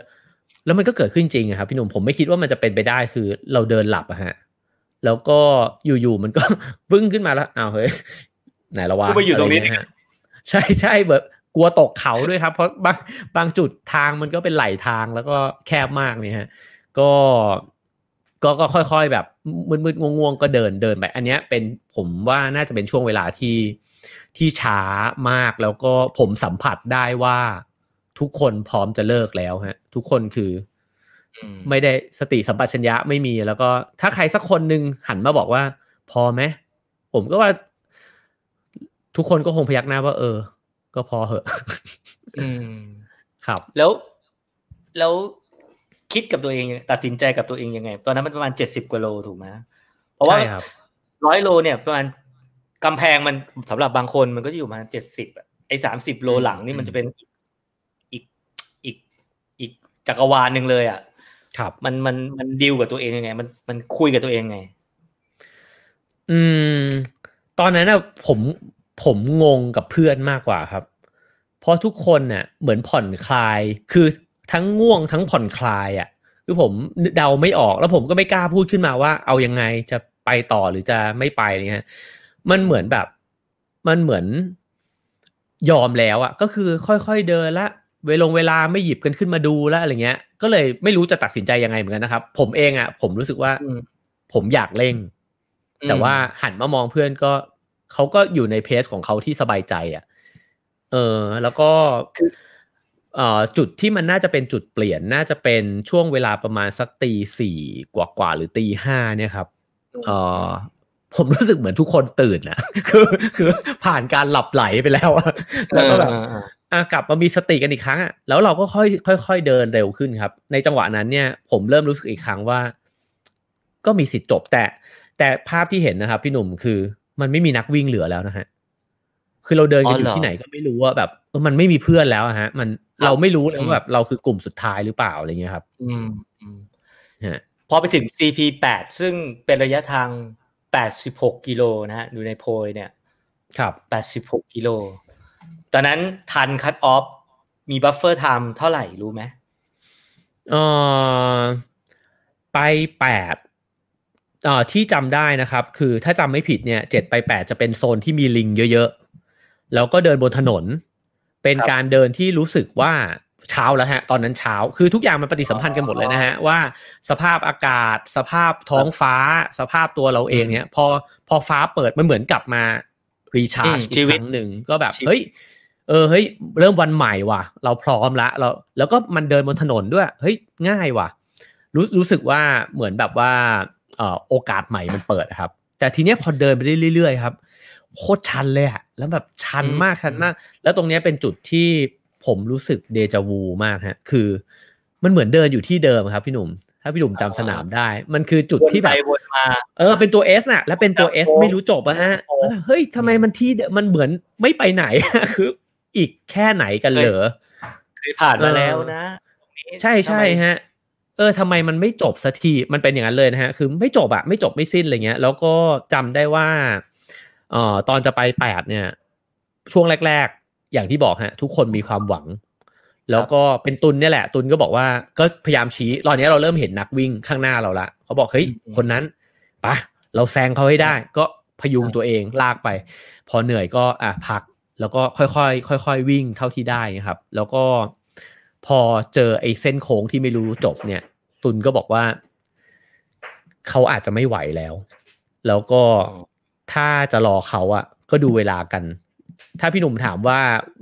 S1: แล้วมันก็เกิดขึ้นจริงครับ พี่หนุ่มผมไม่คิดว่ามันจะเป็นไปได้คือเราเดินหลับอะฮะแล้วก็อยู่ๆมันก็วึ้งขึ้นมาแล้วอ้าวเฮ้ยไหนละวะกูไปอยู่ตรงนี้ใช่ใช่แบบ กลัวตกเขาด้วยครับ เพราะบางบางจุดทางมันก็เป็นไหลทางแล้วก็แคบมากเนี่ยฮะก็ก็ก็ค่อยๆแบบมืดๆง่วงๆ ก็เดินเดินไปอันเนี้ย เป็นผมว่าน่าจะเป็นช่วงเวลาที่ที่ช้ามากแล้วก็ผมสัมผัสได้ว่าทุกคนพร้อมจะเลิกแล้วฮะ ทุกคนคือ ไม่ได้สติสัมปชัญญะไม่มี แล้วก็ถ้าใครสักคนหนึ่งหันมาบอกว่า พอไหมผมก็ว่า ทุกคนก็คงพยักหน้าว่า เออ ก็พอเหอะครับ แล้ว แล้วคิดกับตัวเอง ตัดสินใจกับตัวเองยังไง ตอนนั้นมันประมาณเจ็ดสิบกว่าโลถูกไหมเพราะว่าร้อยโลเนี่ย ประมาณกำแพงมันสำหรับบางคนมันก็จะอยู่มาเจ็ดสิบไอ้สามสิบโลหลังนี่มันจะเป็นจักรวาลหนึ่งเลย อ่ะ ครับ มันมันมันดิวกับตัวเองยังไง มันมันคุยกับตัวเองไง อืม ตอนนั้นอ่ะผมผมงงกับเพื่อนมากกว่าครับ เพราะทุกคนน่ะ เหมือนผ่อนคลาย คือทั้งง่วงทั้งผ่อนคลายอ่ะ คือผมเดาไม่ออกแล้ว ผมก็ไม่กล้าพูดขึ้นมาว่า เอายังไงจะไปต่อหรือจะไม่ไปเนี่ยมันเหมือนแบบ มันเหมือนยอมแล้วอะก็คือ ค่อยๆเดินละเวลงเวลาไม่หยิบกันขึ้นมาดูแล้วอะไรเงี้ยก็เลยไม่รู้จะตัดสินใจยังไงเหมือนกันนะครับผมเองอะ่ะผมรู้สึกว่าผมอยากเล่ง แต่ว่าหันมามองเพื่อนก็ เขาก็อยู่ในเพสของเขาที่สบายใจอะ่ะเออ แล้วก็เอ่อจุดที่มันน่าจะเป็นจุดเปลี่ยนน่าจะเป็นช่วงเวลาประมาณสักตีสี่กว่ากว่าหรือตีห้าเนี่ยครับเอ่อผมรู้สึกเหมือนทุกคนตื่นนะคือคือ ผ่านการหลับไหลไปแล้วแล้วก็แบบกลับมามีสติกันอีกครั้งอ่ะแล้วเราก็ค่อยค่อยๆเดินเร็วขึ้นครับ ในจังหวะนั้นเนี่ยผมเริ่มรู้สึกอีกครั้งว่า ก็มีสิทธิ์จบแต่ แต่ภาพที่เห็นนะครับ พี่หนุ่มคือ มันไม่มีนักวิ่งเหลือแล้วนะฮะคือเราเดินกันอยู่ที่ไหนก็ไม่รู้ว่าแบบ มันไม่มีเพื่อนแล้วฮะ มันเราไม่รู้เลยว่าแบบ เราคือกลุ่มสุดท้ายหรือเปล่าอะไรเงี้ยครับ อืมพอไปถึง c p ดซึ่งเป็นระยะทางแปดสิบหกกิโลนะฮะดูในโพยเนี่ย ครับแปดสิบหกกิโลตอนนั้นทันคัตออฟมีบัฟเฟอร์ไทม์เท่าไหร่รู้ไหมเออไปแปดเอ่อที่จำได้นะครับ คือถ้าจำไม่ผิดเนี่ยเจ็ดไปแปดจะเป็นโซนที่มีลิงเยอะๆแล้วก็เดินบนถนน เป็นการเดินที่รู้สึกว่าเช้าแล้วฮะ ตอนนั้นเช้าคือทุกอย่างมันปฏิสัมพันธ์กันหมดเลยนะฮะ ว่าสภาพอากาศสภาพท้องฟ้าสภาพตัวเราเองเนี่ยพอพอฟ้าเปิดมันเหมือนกลับมารีชาร์จอีกครั้งหนึ่งก็แบบเฮ้ยเออเฮ้ยเริ่มวันใหม่ว่ะเราพร้อมละเราแล้วก็มันเดินบนถนนด้วย เฮ้ยง่ายว่ะรู้รู้สึกว่าเหมือนแบบว่าเอ่อโอกาสใหม่มันเปิดครับ แต่ทีเนี้ยพอเดินไปเรื่อยๆครับโคตรชันเลยอะแล้วแบบชันมากชันมากแล้วตรงเนี้ยเป็นจุดที่ผมรู้สึกเดจาวูมากฮะ คือ มันเหมือนเดินอยู่ที่เดิมครับพี่หนุ่มถ้าพี่หนุ่มจำสนามได้ มันคือจุดที่แบบเออเป็นตัวเอสน่ะ แล้วเป็นตัวเอสไม่รู้จบอะฮะแล้วเฮ้ยทำไมมันที่มันเหมือนไม่ไปไหนคืออีกแค่ไหนกันเหรอเคยผ่านมาแล้วนะ ใช่ใช่ฮะ เออทำไมมันไม่จบสักทีมันเป็นอย่างนั้นเลยนะฮะ คือไม่จบอะไม่จบไม่สิ้นอะไรเงี้ยแล้วก็จำได้ว่าเอ่อตอนจะไปแปดเนี่ย ช่วงแรกๆ อย่างที่บอกฮะ ทุกคนมีความหวัง แล้วก็เป็นตุนเนี่ยแหละ ตุนก็บอกว่าก็พยายามชี้ตอนนี้เราเริ่มเห็นนักวิ่งข้างหน้าเราละเขาบอกเฮ้ยคนนั้นปะเราแซงเขาให้ได้ ก็พยุงตัวเองลากไป พอเหนื่อยก็อ่ะพักแล้วก็ค่อยๆ ค่อยๆ วิ่งเท่าที่ได้นะครับ แล้วก็พอเจอไอ้เส้นโค้งที่ไม่รู้จบเนี่ย ตุนก็บอกว่า เขาอาจจะไม่ไหวแล้ว แล้วก็ถ้าจะรอเขาอะก็ดูเวลากัน ถ้าพี่หนุ่มถามว่า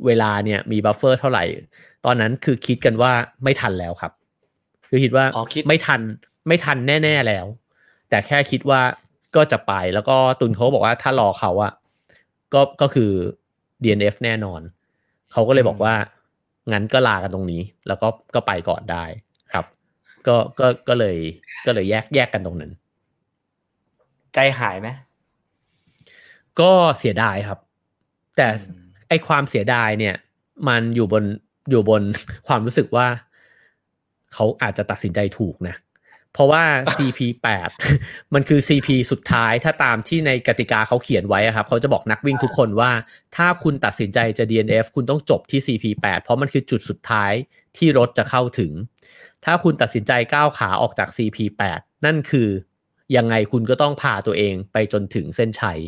S1: เวลาเนี่ยมีบัฟเฟอร์เท่าไหร่ ตอนนั้นคือคิดกันว่าไม่ทันแล้วครับ คือคิดว่าไม่ทัน ไม่ทันแน่ๆ แล้ว แต่แค่คิดว่าก็จะไป แล้วก็ตุนเขาบอกว่าถ้ารอเขาอะก็ก็คือ DNF แน่นอนเขาก็เลยบอกว่า งั้นก็ลากันตรงนี้ แล้วก็ก็ไปก่อนได้ครับ ก็ก็ก็เลย ก็เลยแยกแยกกันตรงนั้น ใจหายไหมก็เสียดายครับ แต่ไอความเสียดายเนี่ย มันอยู่บนอยู่บนความรู้สึกว่า เขาอาจจะตัดสินใจถูกนะเพราะว่า CP8 มันคือ CP สุดท้ายถ้าตามที่ในกติกาเขาเขียนไว้ครับ เขาจะบอกนักวิ่งทุกคนว่า ถ้าคุณตัดสินใจจะ DNF คุณต้องจบที่ CP8 เพราะมันคือจุดสุดท้ายที่รถจะเข้าถึง ถ้าคุณตัดสินใจก้าวขาออกจาก CP8 นั่นคือยังไงคุณก็ต้องพาตัวเองไปจนถึงเส้นชัย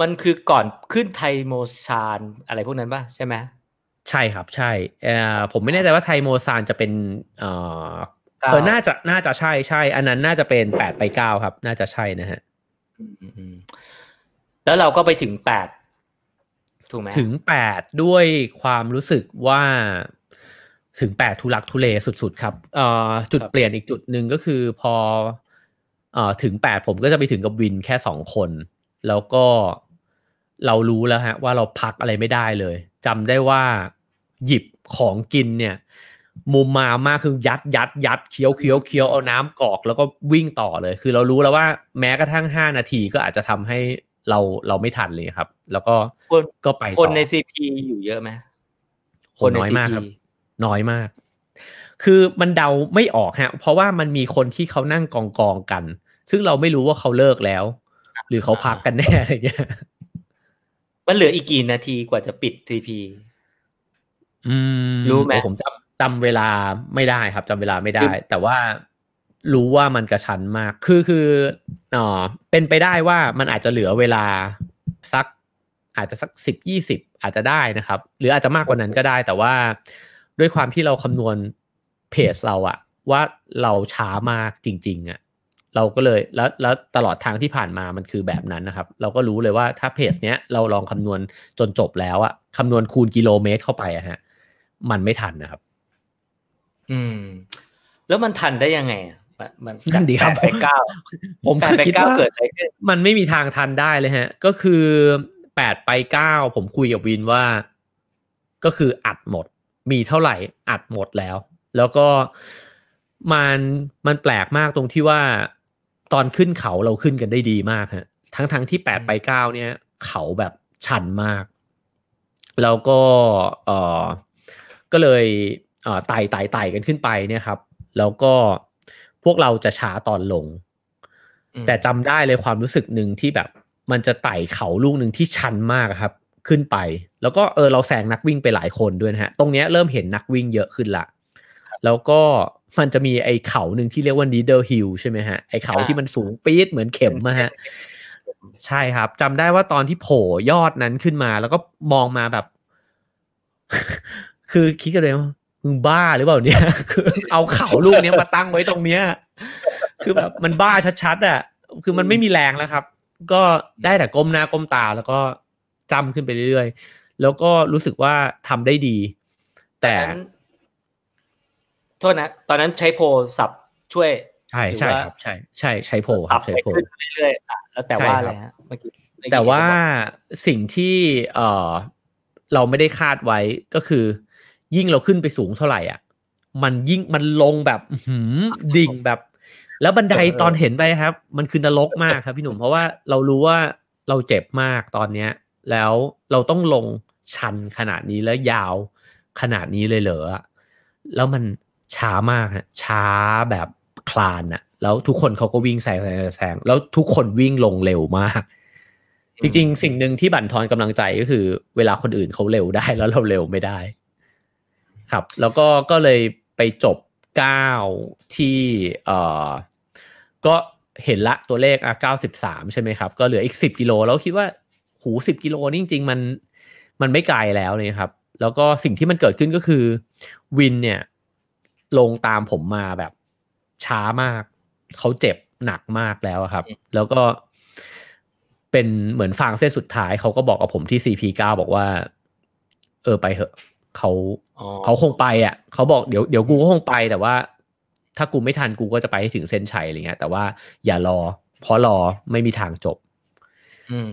S1: มันคือก่อนขึ้นไทโมซานอะไรพวกนั้นป่ะใช่ไหมใช่ครับใช่ผมไม่แน่ใจว่าไทโมซานจะเป็นเ้าเออน่าจะ น่าจะใช่ ใช่ อันนั้น น่าจะเป็นแปดไปเก้า ครับ น่าจะใช่นะฮะแล้วเราก็ไปถึงแปดถูกไหมถึงแปดด้วยความรู้สึกว่า ถึงแปดทุลักทุเลสุดๆครับเอ่อจุดเปลี่ยนอีกจุดหนึ่งก็คือพอเอ่อถึงแปดผมก็จะไปถึงกับวินแค่สองคน แล้วก็เรารู้แล้วฮะ ว่าเราพักอะไรไม่ได้เลยจำได้ว่าหยิบของกินเนี่ยมุมมามากคือยัดยัดยัดเคี้ยวเคี้ยวเคี้ยวเอาน้ำกอกแล้วก็วิ่งต่อเลย คือเรารู้แล้วว่า แม้กระทั่งห้านาทีก็อาจจะทำให้เราเราไม่ทันเลยครับ แล้วก็คนก็ไปคนในซีพีอยู่เยอะไหมคนน้อยมากครับ น้อยมาก คือมันเดาไม่ออกฮะ เพราะว่ามันมีคนที่เขานั่งกองกองกัน ซึ่งเราไม่รู้ว่าเขาเลิกแล้ว หรือเขาพักกันแน่อะไรเงี้ยมันเหลืออีกกี่นาทีกว่าจะปิดซีพีรู้ไหมผมจำจำเวลาไม่ได้ครับจำเวลาไม่ได้ แต่ว่ารู้ว่ามันกระชั้นมากคือคืออ๋อเป็นไปได้ว่ามันอาจจะเหลือเวลาสัก อาจจะสักสิบยี่สิบอาจจะได้นะครับ หรืออาจจะมากกว่านั้นก็ได้ แต่ว่าด้วยความที่เราคำนวณเพจเราอะว่าเราช้ามากจริง ๆอะเราก็เลยแล้วแล้วตลอดทางที่ผ่านมามันคือแบบนั้นนะครับ เราก็รู้เลยว่าถ้าเพจเนี้ยเราลองคำนวณจนจบแล้วอะคำนวณคูณกิโลเมตร เข้าไปอะฮะมันไม่ทันนะครับอืม แล้วมันทันได้ยังไงมันจีครัดไปเก้าผมแปดไปเก้าเกิดอะไรขึ้นมันไม่มีทางทันได้เลยฮะ ก็คือแปดไปเก้าผมคุยกับวินว่า ก็คืออัดหมดมีเท่าไหร่อัดหมดแล้ว แล้วก็มันมันแปลกมากตรงที่ว่า ตอนขึ้นเขาเราขึ้นกันได้ดีมากฮะ ทั้งทั้งที่แปดไปเก้าเนี่ย เขาแบบชันมาก แล้วก็ เออก็เลยไต่ไต่ไต่กันขึ้นไปเนี่ยครับ แล้วก็พวกเราจะช้าตอนลง แต่จำได้เลยความรู้สึกหนึ่งที่แบบ มันจะไต่เขาลูกหนึ่งที่ชันมากครับ ขึ้นไป แล้วก็เออเราแซงนักวิ่งไปหลายคนด้วยนะฮะ ตรงเนี้ยเริ่มเห็นนักวิ่งเยอะขึ้นละ แล้วก็มันจะมีไอ้เขาหนึ่งที่เรียกว่า Needle Hill ใช่ไหมฮะไอ้เขาที่มันสูงปี๊ดเหมือนเข็มอะฮะ ใช่ครับ จำได้ว่าตอนที่โผล่ยอดนั้นขึ้นมา แล้วก็มองมาแบบ คือคิดกันเลยว่ามึงบ้าหรือเปล่าเนี่ยคือ เอาเข่าลูกเนี้ยมาตั้งไว้ตรงเนี้ยคือแบบมันบ้าชัดๆ อ่ะ คือมันไม่มีแรงแล้วครับ ก็ได้แต่ก้มหน้าก้มตาแล้วก็จำขึ้นไปเรื่อยๆ แล้วก็รู้สึกว่าทำได้ดี แต่ โทษนะ ตอนนั้นใช้โพสับช่วย
S2: ใช่ใช่ครับ ใช่
S1: ใช่ใช้โพครับใช้โพเรื่อยๆแล้วแต่ว่าอะไรฮะเมื่อกี้แต่ว่าสิ่งที่เออเราไม่ได้คาดไว้ก็คือยิ่งเราขึ้นไปสูงเท่าไหร่อ่ะ มันยิ่งมันลงแบบหืมดิ่งแบบ แล้วบันไดตอนเห็นไปครับ มันคือนรกมากครับ พี่หนุ่มเพราะว่าเรารู้ว่าเราเจ็บมากตอนเนี้ย แล้วเราต้องลงชันขนาดนี้แล้วยาวขนาดนี้เลยเหรอแล้วมันช้ามากฮะช้าแบบคลานอะแล้วทุกคนเขาก็วิ่งแซงแซงแล้วทุกคนวิ่งลงเร็วมากจริงๆสิ่งหนึ่งที่บั่นทอนกำลังใจก็คือ เวลาคนอื่นเขาเร็วได้ แล้วเราเร็วไม่ได้ครับแล้วก็ก็เลยไปจบเก้าที่เอ่อ ก็เห็นละตัวเลขอ่ะเก้าสิบสามใช่ไหมครับ ก็เหลืออีกสิบกิโล แล้วคิดว่าหูสิบกิโลนี่จริง ๆ มันมันไม่ไกลแล้วเลยครับ แล้วก็สิ่งที่มันเกิดขึ้นก็คือ วินเนี่ยลงตามผมมาแบบช้ามาก เขาเจ็บหนักมากแล้วครับ แล้วก็เป็นเหมือนฟางเส้นสุดท้าย เขาก็บอกกับผมที่ CP9 บอกว่า เออไปเถอะเขาเขาคงไปอ่ะเขาบอกเดี๋ยวเดี๋ยวกูก็คงไปแต่ว่า ถ้ากูไม่ทันกูก็จะไปให้ถึงเส้นชัยอะไรเงี้ยแต่ว่าอย่ารอ เพราะรอไม่มีทางจบ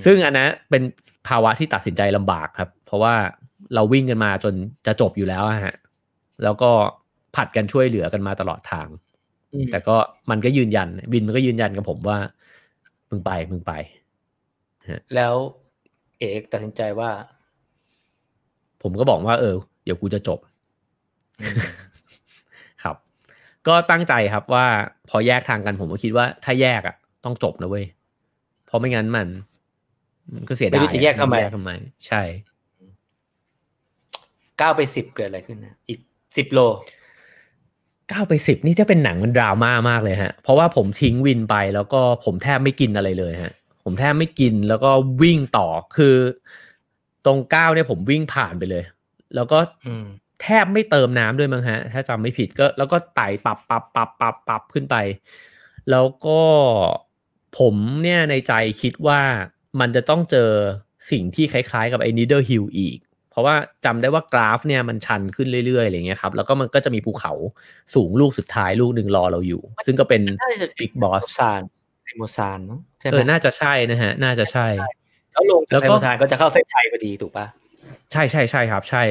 S1: ซึ่งอันนั้นเป็นภาวะที่ตัดสินใจลำบาก ครับ เพราะว่าเราวิ่งกันมาจนจะจบอยู่แล้ว ฮะ แล้วก็ผัดกันช่วยเหลือกันมาตลอดทางแต่ก็มันก็ยืนยัน วินมันก็ยืนยันกับผมว่า มึงไปมึงไปแล้วเอกตัดสินใจว่า ผมก็บอกว่าเออดี๋ยวกูจะจบ ครับ ก็ตั้งใจครับว่า พอแยกทางกันผมก็คิดว่าถ้าแยกอ่ะ ต้องจบนะเว้ยเพราะไม่งั้นมันก็เสียดายไม่รู้จะแยกทำไมทำไม ใช่ เก้าไปสิบเกิดอะไรขึ้นนะอีกสิบโลเก้าไปสิบนี่จะเป็นหนังมันดราม่ามาก เลยฮะ เพราะว่าผมทิ้งวินไปแล้วก็ผมแทบไม่กินอะไรเลยฮะ ผมแทบไม่กินแล้วก็วิ่งต่อคือ ตรงเก้าเนี่ยผมวิ่งผ่านไปเลยแล้วก็แทบไม่เติมน้ำด้วยมั้งฮะ ถ้าจำไม่ผิดก็ แล้วก็ไต่ปรับปรับปรับปรับปรับขึ้นไป แล้วก็ผมเนี่ยในใจคิดว่ามันจะต้องเจอสิ่งที่คล้ายๆกับไอ้นิเดอร์ฮิลอีก เพราะว่าจำได้ว่ากราฟเนี่ยมันชันขึ้นเรื่อยๆอะไรเงี้ยครับแล้วก็มันก็จะมีภูเขาสูงลูกสุดท้ายลูกหนึ่งรอเราอยู่ ซึ่งก็เป็นบิ๊กบอสซานไโมซานเนาะเออน่าจะใช่นะฮะ น่าจะใช่ แล้วลงจากไทโมซานก็จะเข้าเส้นชัยพอดีถูกปะใช่ใช่ใช่ครับใช่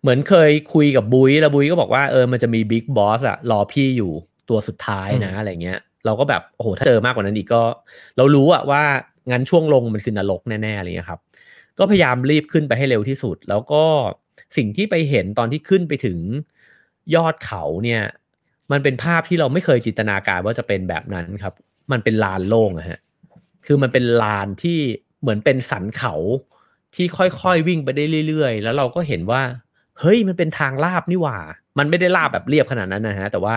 S1: เหมือนเคยคุยกับบุ้ยแล้วบุ้ยก็บอกว่าเออมันจะมีบิ๊กบอสอะรอพี่อยู่ตัวสุดท้ายนะอะไรเงี้ยเราก็แบบโอ้โหถ้าเจอมากกว่านั้นอีกก็ เรารู้อะว่า งั้นช่วงลงมันคือนรกแน่ๆอะไรเงี้ยครับ ก็พยายามรีบขึ้นไปให้เร็วที่สุด แล้วก็สิ่งที่ไปเห็นตอนที่ขึ้นไปถึงยอดเขาเนี่ย มันเป็นภาพที่เราไม่เคยจินตนาการว่าจะเป็นแบบนั้นครับ มันเป็นลานโล่งอะฮะคือมันเป็นลานที่เหมือนเป็นสันเขาที่ค่อยๆ วิ่งไปได้เรื่อยๆแล้วเราก็เห็นว่า เฮ้ยมันเป็นทางลาบนี่หว่า มันไม่ได้ลาบแบบเรียบขนาดนั้นนะฮะ แต่ว่า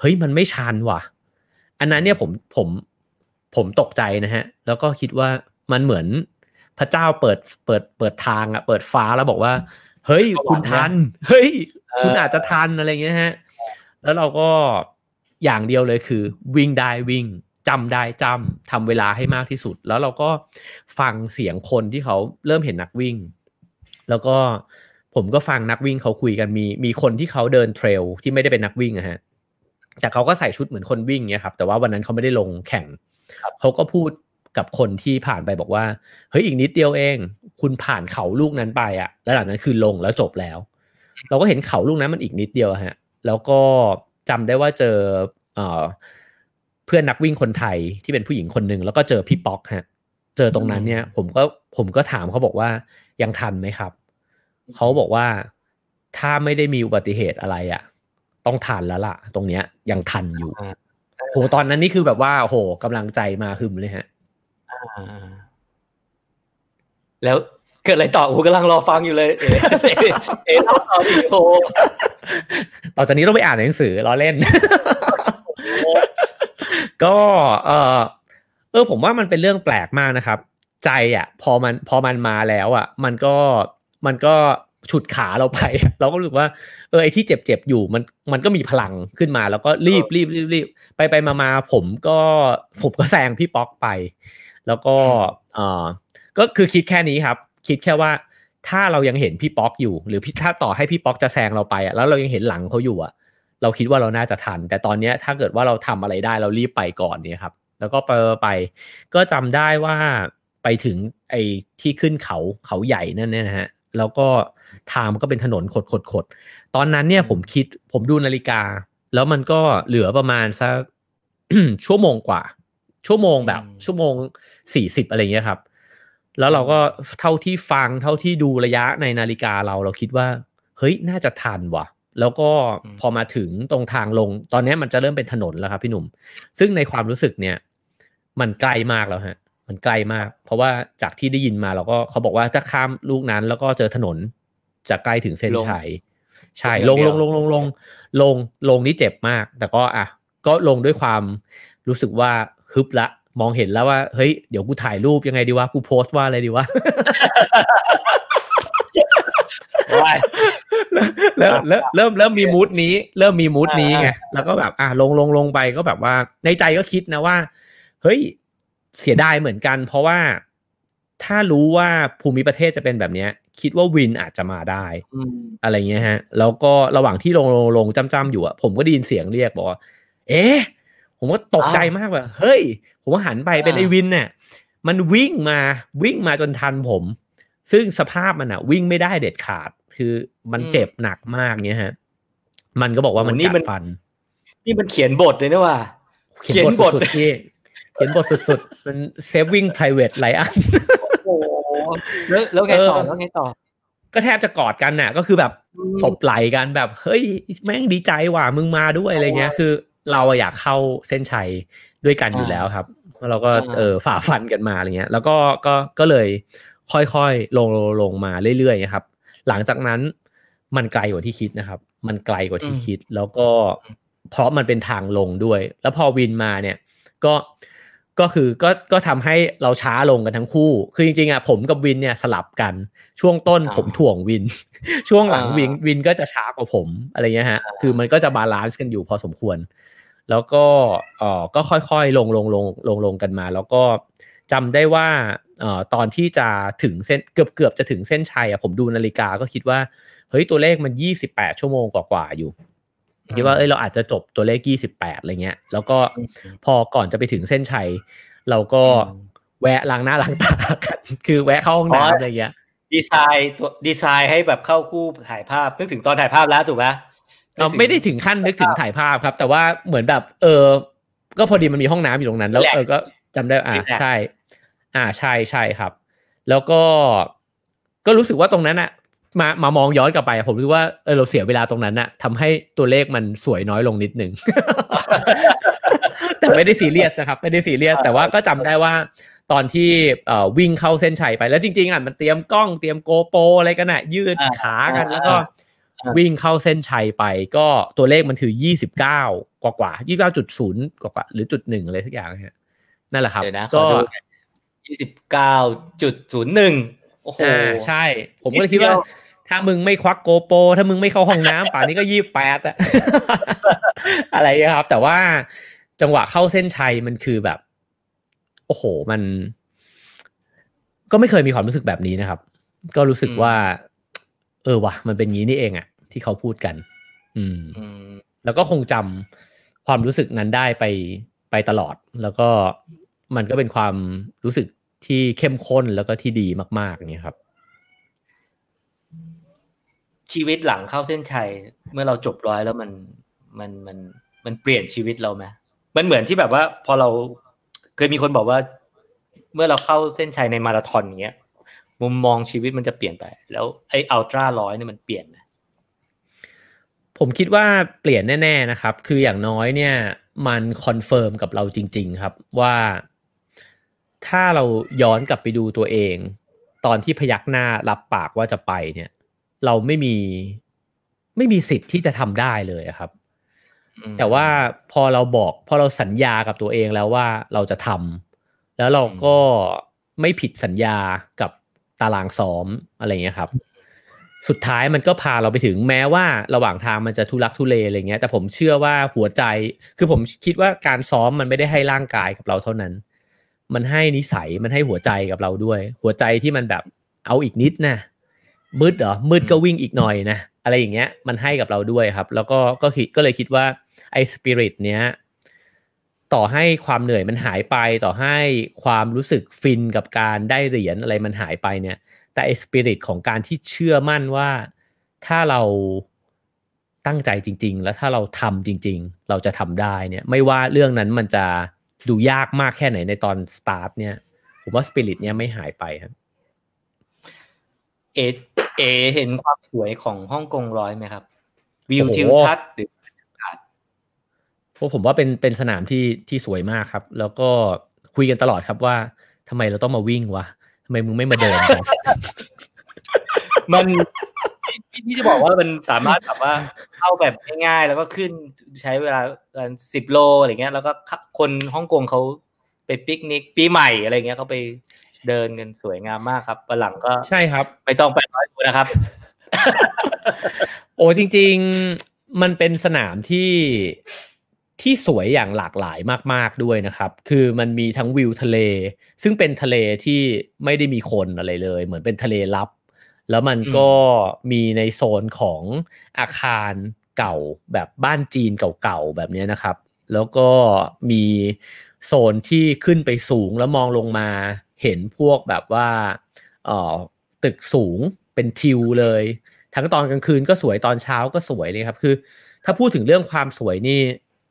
S1: เฮ้ยมันไม่ชันว่ะ อันนั้นเนี่ยผมผมผมตกใจนะฮะ แล้วก็คิดว่ามันเหมือนพระเจ้าเปิดเปิดเปิดทางอะเปิดฟ้าแล้วบอกว่า เฮ้ยคุณทัน เฮ้ย คุณอาจจะทันอะไรเงี้ยฮะแล้วเราก็อย่างเดียวเลยคือ วิ่งได้วิ่งจำได้จำทำเวลาให้มากที่สุด แล้วเราก็ฟังเสียงคนที่เขาเริ่มเห็นนักวิ่ง แล้วก็ผมก็ฟังนักวิ่งเขาคุยกันมีมีคนที่เขาเดินเทรลที่ไม่ได้เป็นนักวิ่งอะฮะแต่เขาก็ใส่ชุดเหมือนคนวิ่งเนี่ยครับแต่ว่าวันนั้นเขาไม่ได้ลงแข่งเขาก็พูดกับคนที่ผ่านไปบอกว่า เฮ้ยอีกนิดเดียวเอง คุณผ่านเขาลูกนั้นไปอะแล้วหลังนั้นคือลงแล้วจบแล้ว เราก็เห็นเขาลูกนั้นมันอีกนิดเดียวฮะ แล้วก็จำได้ว่าเจอเอ่อเพื่อนนักวิ่งคนไทยที่เป็นผู้หญิงคนหนึ่ง แล้วก็เจอพี่ป๊อก ฮะ เจอตรงนั้นเนี่ยผมก็ผมก็ถามเขาบอกว่ายังทันไหมครับ เขาบอกว่าถ้าไม่ได้มีอุบัติเหตุอะไรอ่ะ ต้องทันแล้วล่ะ ตรงเนี้ย ยังทันอยู่โหตอนนั้นนี่คือแบบว่าโหกำลังใจมาหึมเลยฮะ แล้วเกิดอะไรต่อโูกำลังรอฟังอยู่เลย เอ๋เอ๋เลาต่อดีโอต่อจากนี้ต้องไปอ่านหนังสือรอเล่นก็เออเออ ผมว่ามันเป็นเรื่องแปลกมากนะครับ ใจอ่ะ พอมันพอมันมาแล้ว อ่ะ มันก็มันก็ฉุดขาเราไป เราก็รู้สึกว่าเออไอที่เจ็บๆอยู่มันมันก็มีพลังขึ้นมาแล้วก็รีบรีบรีบรีบไปไปมามาผมก็ผมก็แซงพี่ป๊อกไป แล้วก็เออก็คือคิดแค่นี้ครับ คิดแค่ว่า ถ้าเรายังเห็นพี่ป๊อกอยู่ หรือถ้าต่อให้พี่ป๊อกจะแซงเราไปอ่ะแล้วเรายังเห็นหลังเขาอยู่อ่ะเราคิดว่าเราน่าจะทัน แต่ตอนนี้ถ้าเกิดว่าเราทำอะไรได้ เรารีบไปก่อนเนี่ยครับ แล้วก็ไปไปก็จำได้ว่าไปถึงไอ้ที่ขึ้นเขาเขาใหญ่นั่นเนี่ยนะฮะแล้วก็ทางมันก็เป็นถนนขดขดขดตอนนั้นเนี่ยผมคิดผมดูนาฬิกา แล้วมันก็เหลือประมาณสักชั่วโมงกว่า ชั่วโมงแบบ ชั่วโมงสี่สิบอะไรเงี้ยครับ แล้วเราก็เท่าที่ฟังเท่าที่ดูระยะในนาฬิกาเรา เราคิดว่า เฮ้ย น่าจะทันว่ะแล้วก็พอมาถึงตรงทางลงตอนนี้มันจะเริ่มเป็นถนนแล้วครับ พี่หนุ่ม ซึ่งในความรู้สึกเนี่ย มันไกลมากแล้วฮะมันไกลมากเพราะว่าจากที่ได้ยินมาเราก็เขาบอกว่าถ้าข้ามลูกนั้น แล้วก็เจอถนนจะใกล้ถึงเส้นชัยใช่ ลงลงลงลงลงลงลงนี่เจ็บมาก แต่ก็อ่ะ ก็ลงด้วยความรู้สึกว่าฮึบละ มองเห็นแล้วว่าเฮ้ยเดี๋ยวกูถ่ายรูปยังไงดีวะกูโพสต์ว่าอะไรดีวะแล้วเริ่มเริ่มมีมูดนี้ เริ่มมีมูดนี้ไงแล้วก็แบบ อ่ะลงลงลงไปก็แบบว่าในใจก็คิดนะว่า เฮ้ยเสียดายเหมือนกัน เพราะว่าถ้ารู้ว่าภูมิประเทศจะเป็นแบบเนี้ย คิดว่าวินอาจจะมาได้อะไรเงี้ยฮะ แล้วก็ระหว่างที่ลงลงลงจำจำอยู่อ่ะผมก็ได้ยินเสียงเรียกบอกว่าเอ๊ะผมก็ตกใจมากแบบเฮ้ย ผมหันไปเป็นไอ้วินเนี่ยมันวิ่งมาวิ่งมาจนทันผมซึ่งสภาพมันอะวิ่งไม่ได้เด็ดขาดคือมันเจ็บหนักมากเนี้ยฮะมันก็บอกว่ามันกัดฟันนี่มันเขียนบทเลยนะว่า
S2: เขียนบทสท
S1: ี่เขียนบทสุดๆเป็นเซฟวิ่งไพรเวทหลายอันโอ้แล้วแล้วไงต่อแล้วไงต่อ ก็แทบจะกอดกันน่ะก็คือแบบสบไหลกันแบบเฮ้ยแม่งดีใจว่ะมึงมาด้วยอะไรเงี้ย คือ เราอยากเข้าเส้นชัยด้วยกันอยู่แล้วครับเราก็เออฝ่าฟันกันมาอะไรเงี้ย แล้วก็ก็ก็เลยค่อยๆลงลงมาเรื่อยๆ นะครับ หลังจากนั้นมันไกลกว่าที่คิดนะครับ มันไกลกว่าที่คิด แล้วก็เพราะมันเป็นทางลงด้วย แล้วพอวินมาเนี่ย ก็ก็คือก็ก็ทำให้เราช้าลงกันทั้งคู่ คือจริงๆอ่ะผมกับวินเนี่ยสลับกัน ช่วงต้นผมถ่วงวิน ช่วงหลังวินวินก็จะช้ากว่าผมอะไรเงี้ยฮะ คือมันก็จะบาลานซ์กันอยู่พอสมควร แล้วก็อ๋อก็ค่อยๆลงลงลงลงลงกันมา แล้วก็จำได้ว่าตอนที่จะถึงเส้นเกือบเกือบจะถึงเส้นชัยอะผมดูนาฬิกาก็คิดว่าเฮ้ยตัวเลขมันยี่สิบแปดชั่วโมงกว่า ๆ อยู่คิดว่าเอ้ยเราอาจจะจบตัวเลขยี่สิบแปดอะไรเงี้ย แล้วก็พอก่อนจะไปถึงเส้นชัย เราก็แวะล้างหน้าล้างตาคือแวะเข้าห้องน้ำอะไรเงี้ยดีไซน์ตัวดีไซน์ให้แบบเข้าคู่ถ่ายภาพนึกถึงตอนถ่ายภาพแล้วถูกไหมเราไม่ได้ถึงขั้นนึกถึงถ่ายภาพครับ แต่ว่าเหมือนแบบเออ ก็พอดีมันมีห้องน้ำอยู่ตรงนั้น แล้วเออก็จำได้อ่าใช่อ่าใช่ใช่ครับ แล้วก็ก็รู้สึกว่าตรงนั้นอะมามามองย้อนกลับไป ผมรู้สึกว่าเออเราเสียเวลาตรงนั้นอะทำให้ตัวเลขมันสวยน้อยลงนิดนึงแต่ไม่ได้ซีเรียสนะครับไม่ได้ซีเรียส แต่ว่าก็จำได้ว่า ตอนที่วิ่งเข้าเส้นชัยไป แล้วจริง ๆอ่ะมันเตรียมกล้องเตรียมโกโปรอะไรกันอ่ะยืดขากัน แล้วก็วิ่งเข้าเส้นชัยไป ก็ตัวเลขมันถือยี่สิบเก้ากว่ากว่ายี่สิบเก้าจุดศูนย์กว่ากว่าหรือจุดหนึ่งอะไรทุกอย่างนี่นั่นแหละครับก็ยี่สิบเก้าจุดศูนย์หนึ่งโอ้โหใช่ ผมก็คิดว่า ถ้ามึงไม่ควักโกโป ถ้ามึงไม่เข้าห้องน้ำป่านนี้ก็ยี่แปดอะอะไรครับ แต่ว่าจังหวะเข้าเส้นชัยมันคือแบบ โอ้โหมัน ก็ไม่เคยมีความรู้สึกแบบนี้นะครับ ก็รู้สึกว่า เออวะ มันเป็นงี้นี่เองอะที่เขาพูดกัน อืมแล้วก็คงจำความรู้สึกนั้นได้ไปไปตลอด แล้วก็มันก็เป็นความรู้สึกที่เข้มข้นแล้วก็ที่ดีมากๆนี่ครับ ชีวิตหลังเข้าเส้นชัยเมื่อเราจบร้อยแล้วมันมันมันมันเปลี่ยนชีวิตเราไหมมันเหมือนที่แบบว่า พอเราเคยมีคนบอกว่าเมื่อเราเข้าเส้นชัยในมาราธอนอย่างเงี้ยมุมมองชีวิตมันจะเปลี่ยนไปแล้วไอ้อัลตร้าร้อยเนี่ยมันเปลี่ยนไหมผมคิดว่าเปลี่ยนแน่ ๆนะครับ คืออย่างน้อยเนี่ย มันคอนเฟิร์มกับเราจริง ๆ ครับ ว่าถ้าเราย้อนกลับไปดูตัวเอง ตอนที่พยักหน้ารับปากว่าจะไปเนี่ย เราไม่มีไม่มีสิทธิ์ที่จะทำได้เลยครับ แต่ว่าพอเราบอก พอเราสัญญากับตัวเองแล้วว่าเราจะทำแล้วเราก็ไม่ผิดสัญญากับตารางซ้อมอะไรเงี้ยครับ สุดท้ายมันก็พาเราไปถึงแม้ว่าระหว่างทางมันจะทุลักทุเลอะไรเงี้ย แต่ผมเชื่อว่าหัวใจ คือผมคิดว่าการซ้อมมันไม่ได้ให้ร่างกายกับเราเท่านั้นมันให้นิสัยมันให้หัวใจกับเราด้วย หัวใจที่มันแบบเอาอีกนิดนะมืดเหรอมืดก็วิ่งอีกหน่อยนะอะไรอย่างเงี้ยมันให้กับเราด้วยครับ แล้วก็ก็คิดก็เลยคิดว่าไอ้สปิริตเนี้ยต่อให้ความเหนื่อยมันหายไป ต่อให้ความรู้สึกฟินกับการได้เหรียญอะไรมันหายไปเนี่ย แต่ไอ้สปิริตของการที่เชื่อมั่นว่าถ้าเราตั้งใจจริง ๆ แล้วถ้าเราทำจริง ๆ เราจะทำได้เนี่ยไม่ว่าเรื่องนั้นมันจะดูยากมากแค่ไหนในตอนสตาร์ทเนี่ย ผมว่าสปิริตเนี่ยไม่หายไปครับเอเอ เห็นความสวยของฮ่องกงร้อยไหมครับ วิวทิวทัศน์หรือพราะผมว่าเป็นเป็นสนามที่ที่สวยมากครับ แล้วก็คุยกันตลอดครับว่าทำไมเราต้องมาวิ่งวะทำไมมึงไม่มาเดิน มันที่จะบอกว่ามันสามารถแบบว่าเข้าแบบง่ายๆแล้วก็ขึ้นใช้เวลาสิบโลอะไรเงี้ยแล้วก็คนฮ่องกงเขาไปปิกนิก ปีใหม่อะไรเงี้ยเขาไปเดินกันสวยงามมากครับหลังก็ใช่ครับไม่ต้องไปร้อยดูนะครับ โอ้จริง ๆมันเป็นสนามที่ที่สวยอย่างหลากหลายมาก ๆด้วยนะครับ คือมันมีทั้งวิวทะเล ซึ่งเป็นทะเลที่ไม่ได้มีคนอะไรเลย เหมือนเป็นทะเลลับแล้วมันก็มีในโซนของอาคารเก่าแบบบ้านจีนเก่าๆแบบนี้นะครับ แล้วก็มีโซนที่ขึ้นไปสูงแล้วมองลงมา เห็นพวกแบบว่าออตึกสูงเป็นทิวเลย ทั้งตอนกลางคืนก็สวยตอนเช้าก็สวยเลยครับ คือ ถ้าพูดถึงเรื่องความสวยนี่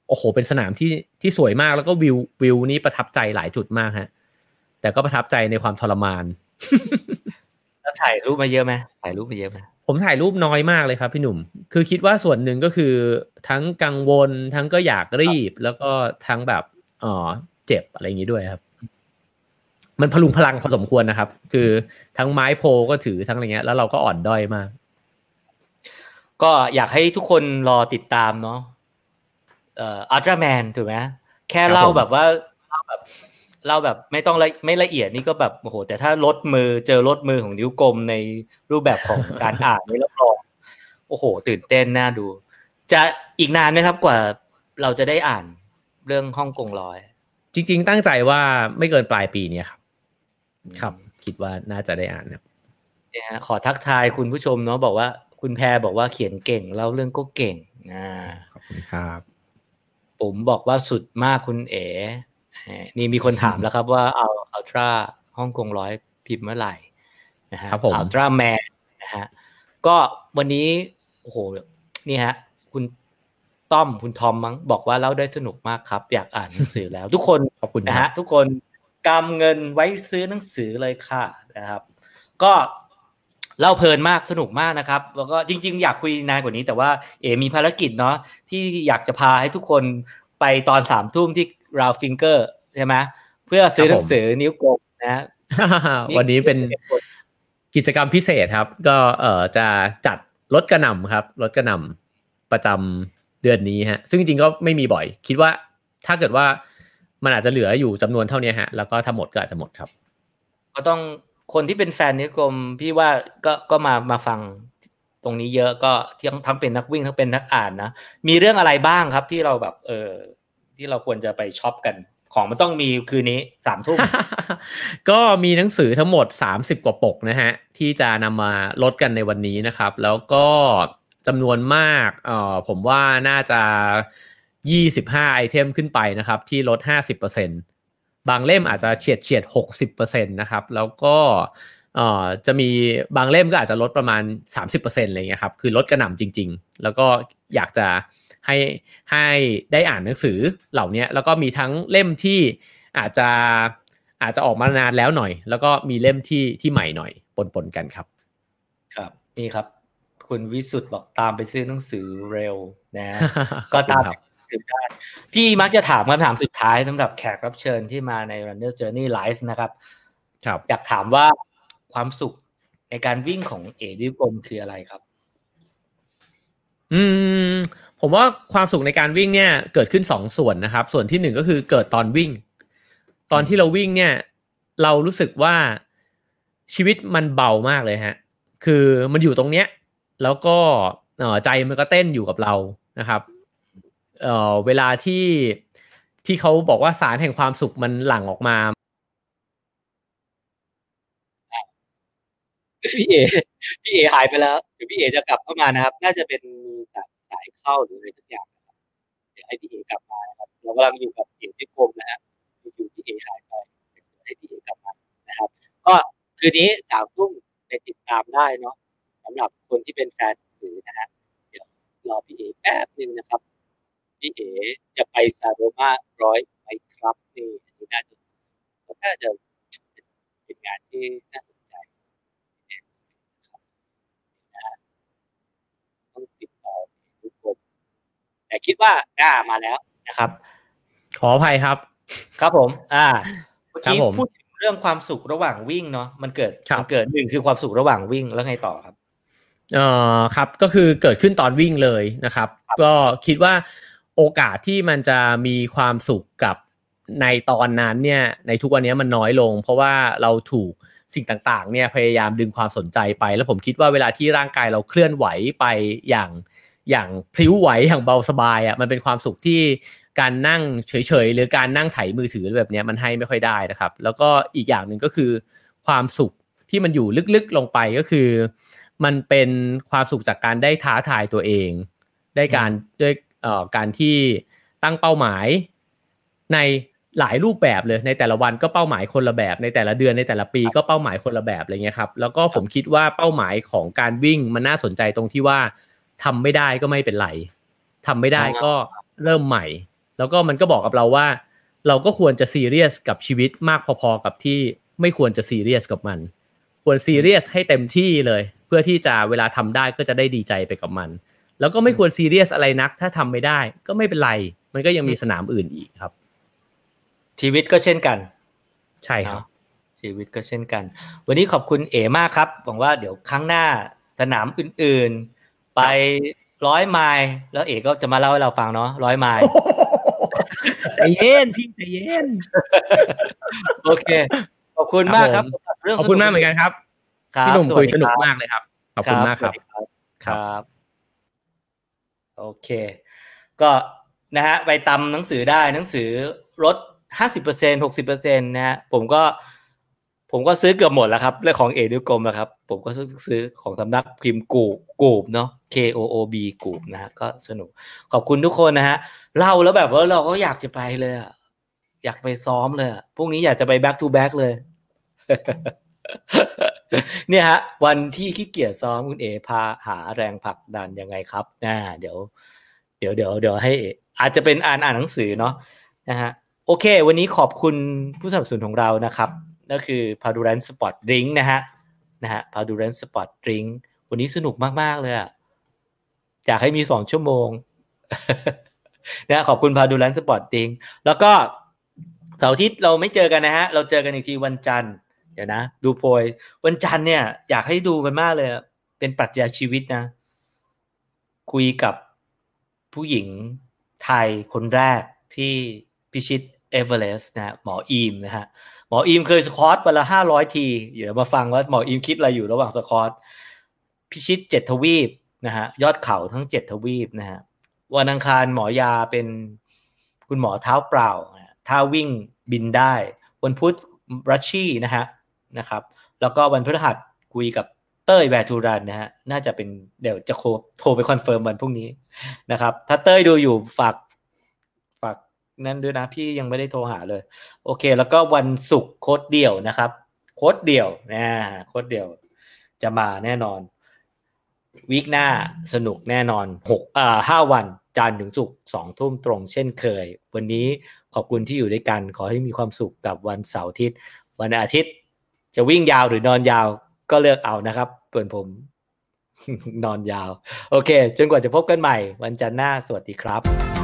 S1: โอ้โห เป็นสนามที่ที่สวยมากแล้วก็วิววิวนี้ประทับใจหลายจุดมากฮะ แต่ก็ประทับใจในความทรมานแล้วถ่ายรูปมาเยอะไหมถ่ายรูปมาเยอะไหมผมถ่ายรูปน้อยมากเลยครับ พี่หนุ่ม คือคิดว่าส่วนหนึ่งก็คือทั้งกังวล ทั้งก็อยากรีบ แล้วก็ทั้งแบบอ๋อเจ็บอะไรอย่างนี้ด้วยครับ มันพลุงพลังพอสมควรนะครับ คือทั้งไม้โพก็ถือทั้งอะไรเงี้ยแล้วเราก็อ่อนด้อยมาก ก็อยากให้ทุกคนรอติดตามเนาะเอ่ออัลตร้าแมนถูกไหม
S2: แค่เล่าแบบ
S1: ว่าเล่าแบบเล่าแบบไม่ต้องไม่ละเอียดนี่ก็แบบ โอ้โห แต่ถ้าลดมือเจอลดมือของนิ้วกลมในรูปแบบของการอ่านนี่รับรองโอ้โห ตื่นเต้นน่าดู จะอีกนานไหมครับกว่าเราจะได้อ่านเรื่องฮ่องกงร้อย จริงๆ ตั้งใจว่าไม่เกินปลายปีนี้ครับครับคิดว่าน่าจะได้อ่านนะเนขอทักทายคุณผู้ชมเนาะบอกว่าคุณแพรบอกว่าเขียนเก่งเล่าเรื่องก็เก่งอ่าขอบคุณครับผมบอกว่าสุดมากคุณเอ๋นี่มีคนถามแล้วครับว่าเอาอัลตร้าฮ่องกงร้อยพิมพ์เมื่อไหร่นะฮะอัลตร้าแมน นะฮะก็วันนี้ โอ้โหนี่ฮะ คุณต้อมคุณทอมมั้งบอกว่าเล่าได้สนุกมากครับ อยากอ่านหนังสือแล้ว ทุกคน ขอบคุณนะฮะทุกคนกำเงินไว้ซื้อหนังสือเลยค่ะนะครับ ก็เล่าเพลินมากสนุกมากนะครับ แล้วก็จริงๆ อยากคุยนานกว่านี้แต่ว่าเอมีภารกิจเนาะที่อยากจะพาให้ทุกคนไปตอนสามทุ่มที่ราฟิงเกอร์ใช่ไหมเพื่อซื้อหนังสือนิ้วกลมนะ วันนี้เป็นกิจกรรมพิเศษครับ ก็เอ่อจะจัดรถกระหน่ำครับ รถกระหน่ำประจำเดือนนี้ฮะ ซึ่งจริงก็ไม่มีบ่อย คิดว่าถ้าเกิดว่ามันอาจจะเหลืออยู่จำนวนเท่านี้ฮะ แล้วก็ทั้งหมดก็อาจจะหมดครับก็ต้องคนที่เป็นแฟนนิ้วกลม พี่ว่าก็ก็มามาฟังตรงนี้เยอะก็ทั้งทั้งเป็นนักวิ่ง ทั้งเป็นนักอ่านนะมีเรื่องอะไรบ้างครับ ที่เราแบบเออที่เราควรจะไปช็อปกันของมันต้องมีคืนนี้สามทุ่มก็มีหนังสือทั้งหมด 30 กว่าปกนะฮะ ที่จะนำมาลดกันในวันนี้นะครับ แล้วก็จำนวนมากเอ่อผมว่าน่าจะ 25 ไอเทมขึ้นไปนะครับ ที่ลด 50%บางเล่มอาจจะเฉียดเฉียด60%นะครับแล้วก็เอ่อจะมีบางเล่มก็อาจจะลดประมาณ 30%อะไรเงี้ยครับ คือลดกระหน่ำจริงๆ แล้วก็อยากจะให้ให้ได้อ่านหนังสือเหล่านี้แล้วก็มีทั้งเล่มที่อาจจะอาจจะออกมานานแล้วหน่อย แล้วก็มีเล่มที่ที่ใหม่หน่อยปนปนกันครับ ครับ นี่ครับ คุณวิสุทธ์บอกตามไปซื้อหนังสือเร็วนะ ก็ตามสืบได้พี่มักจะถามคำถามสุดท้ายสำหรับแขกรับเชิญที่มาใน Runner Journey Live นะครับครับ อยากถามว่าความสุข ในการวิ่งของเอดิวกรมคืออะไรครับ อืมผมว่าความสุขในการวิ่งเนี่ย เกิดขึ้นสองส่วนนะครับ ส่วนที่หนึ่งก็คือเกิดตอนวิ่ง ตอนที่เราวิ่งเนี่ย เรารู้สึกว่าชีวิตมันเบามากเลยฮะ คือมันอยู่ตรงเนี้ย แล้วก็ใจมันก็เต้นอยู่กับเรานะครับเเวลาที่ที่เขาบอกว่าสารแห่งความสุขมันหลั่งออกมาพี่เอพี่เอหายไปแล้วเดี๋ยวพี่เอจะกลับเข้ามานะครับ น่าจะเป็นสาสายเข้าหรืออะไรสักอย่างเดี๋ยวให้ีเอกลับมาครับ เรากำลังอยู่กับเอกที่กรมนะฮะอยู่ทีเอหายไปเดให้ดีเอกลับมานะครับ ก็คืนนี้สามทุ่มไปติดตามได้เนาะสำหรับคนที่เป็นแฟนหนสือนะฮะเดี๋ยวรอพี่เอแป๊บหนึ่งนะครับพี่เอจะไปซาโรมาร้อยไหมครับนี่อันนี้น่าจะน่าจะเป็นงานที่น่าสนใจนะฮะต้องติดต่อแต่คิดว่า อ่ามาแล้วนะครับขออภัยครับ ครับผม อ่าเมื่อกี้พูดถึงเรื่องความสุขระหว่างวิ่งเนาะมันเกิดมันเกิดหนึ่งคือความสุขระหว่างวิ่งแล้วไงต่อครับเอ่อครับก็คือเกิดขึ้นตอนวิ่งเลยนะครับ ก็คิดว่าโอกาสที่มันจะมีความสุขกับในตอนนั้น เนี่ยในทุกวันนี้มันน้อยลง เพราะว่าเราถูกสิ่งต่างๆ เนี่ยพยายามดึงความสนใจไป แล้วผมคิดว่าเวลาที่ร่างกายเราเคลื่อนไหวไปอย่างอย่างพลิ้วไหวอย่างเบาสบายอะ่ะมันเป็นความสุขที่การนั่งเฉยๆหรือการนั่งไถมือถือแบบนี้มันให้ไม่ค่อยได้นะครับ แล้วก็อีกอย่างหนึ่งก็คือความสุขที่มันอยู่ลึกๆลงไปก็คือ มันเป็นความสุขจากการได้ท้าทายตัวเอง ได้การด้วยอ่การที่ตั้งเป้าหมายในหลายรูปแบบเลยในแต่ละวันก็เป้าหมายคนละแบบ ในแต่ละเดือนในแต่ละปีก็เป้าหมายคนละแบบอะไรเงี้ยครับ แล้วก็ผมคิดว่าเป้าหมายของการวิ่งมันน่าสนใจตรงที่ว่าทำไม่ได้ก็ไม่เป็นไรทำไม่ได้ก็เริ่มใหม่ แล้วก็มันก็บอกกับเราว่า เราก็ควรจะซีเรียสกับชีวิตมากพอๆ กับที่ไม่ควรจะซีเรียสกับมัน ควรซีเรียสให้เต็มที่เลย เพื่อที่จะเวลาทำได้ก็จะได้ดีใจไปกับมัน แล้วก็ไม่ควรซีเรียสอะไรนัก ถ้าทำไม่ได้ก็ไม่เป็นไร มันก็ยังมีสนามอื่นอีกครับ ชีวิตก็เช่นกัน ใช่ครับ ชีวิตก็เช่นกัน วันนี้ขอบคุณเอ๋มากครับ หวังว่า เดี๋ยวครั้งหน้าสนามอื่นไปร้อยไมล์แล้วเอกก็จะมาเล่าให้เราฟังเนาะร้อยไมล์ใจเย็นพี่ใจเย็นโอเคขอบคุณมากครับขอบคุณมากเหมือนกันครับพี่หนุ่มคุยสนุกมากเลยครับขอบคุณมากครับครับโอเค ก็นะฮะไปตำหนังสือได้หนังสือลดห้าสิบเปอร์เซ็นหกสิบเปอร์เซ็นนะฮะ ผมก็ผมก็ซื้อเกือบหมดแล้วครับเรื่องของเอนิวกรมนะครับ ผมก็ซื้อของสำนักพิมพ์กูบกูบเนาะ K O O B กูบนะฮะก็สนุก ขอบคุณทุกคนนะฮะเล่าแล้วแบบว่าเราก็อยากจะไปเลย อยากไปซ้อมเลยพรุ่งนี้อยากจะไป back to back เลยเนี่ยฮะ วันที่ขี้เกียจซ้อมคุณเอพาหาแรงผลักดันยังไงครับนาเดี๋ยว เดี๋ยวเดี๋ยวเดี๋ยวให้อาจจะเป็นอ่านอ่านหนังสือเนาะนะฮะโอเค วันนี้ขอบคุณผู้สนับสนุนของเรานะครับก็คือ Padurant Sport Drink นะฮะนะฮะ Padurant Sport Drink วันนี้สนุกมาก ๆ เลยอะอยากให้มีสองชั่วโมงนะขอบคุณ Padurant Sport Drink แล้วก็เสาร์อาทิตย์เราไม่เจอกันนะฮะ เราเจอกันอีกทีวันจันทร์ เดี๋ยวนะดูโพย วันจันทร์เนี่ยอยากให้ดูกันมากเลย เป็นปรัชญาชีวิตนะ คุยกับผู้หญิงไทยคนแรกที่พิชิตเอเวอเรสต์นะ หมออีมนะฮะหมออีมเคยสควอตวปละห้าร้อยที เดี๋ยวมาฟังว่าหมออีมคิดอะไรอยู่ระหว่างสควอตพิชิตเจ็ดทวีปนะฮะ ยอดเข่าทั้งเจ็ดทวีปนะฮะ วันอังคารหมอยาเป็นคุณหมอเท้าเปล่า ถ้าวิ่งบินได้วันพุธรัชชี่นะฮะ นะครับ แล้วก็วันพฤหัสคุยกับเต้ยแวร์ทูรันนะฮะ น่าจะเป็นเดี๋ยวจะโทรไปคอนเฟิร์มวันพรุ่งนี้นะครับ ถ้าเต้ยดูอยู่ฝากนั่นด้วยนะพี่ยังไม่ได้โทรหาเลย โอเค แล้วก็วันศุกร์โค้ดเดี่ยวนะครับโค้ดเดี่ยวนะโค้ดเดี่ยว จะมาแน่นอนวีคหน้าสนุกแน่นอนหกอ่าห้าวันจันทร์ถึงศุกร์สองทุ่มตรง เช่นเคย วันนี้ขอบคุณที่อยู่ด้วยกัน ขอให้มีความสุขกับวันเสาร์อาทิตย์วันอาทิตย์จะวิ่งยาวหรือนอนยาวก็เลือกเอานะครับเ่วนผม นอนยาวโอเคจนกว่าจะพบกันใหม่วันจันทร์หน้าสวัสดีครับ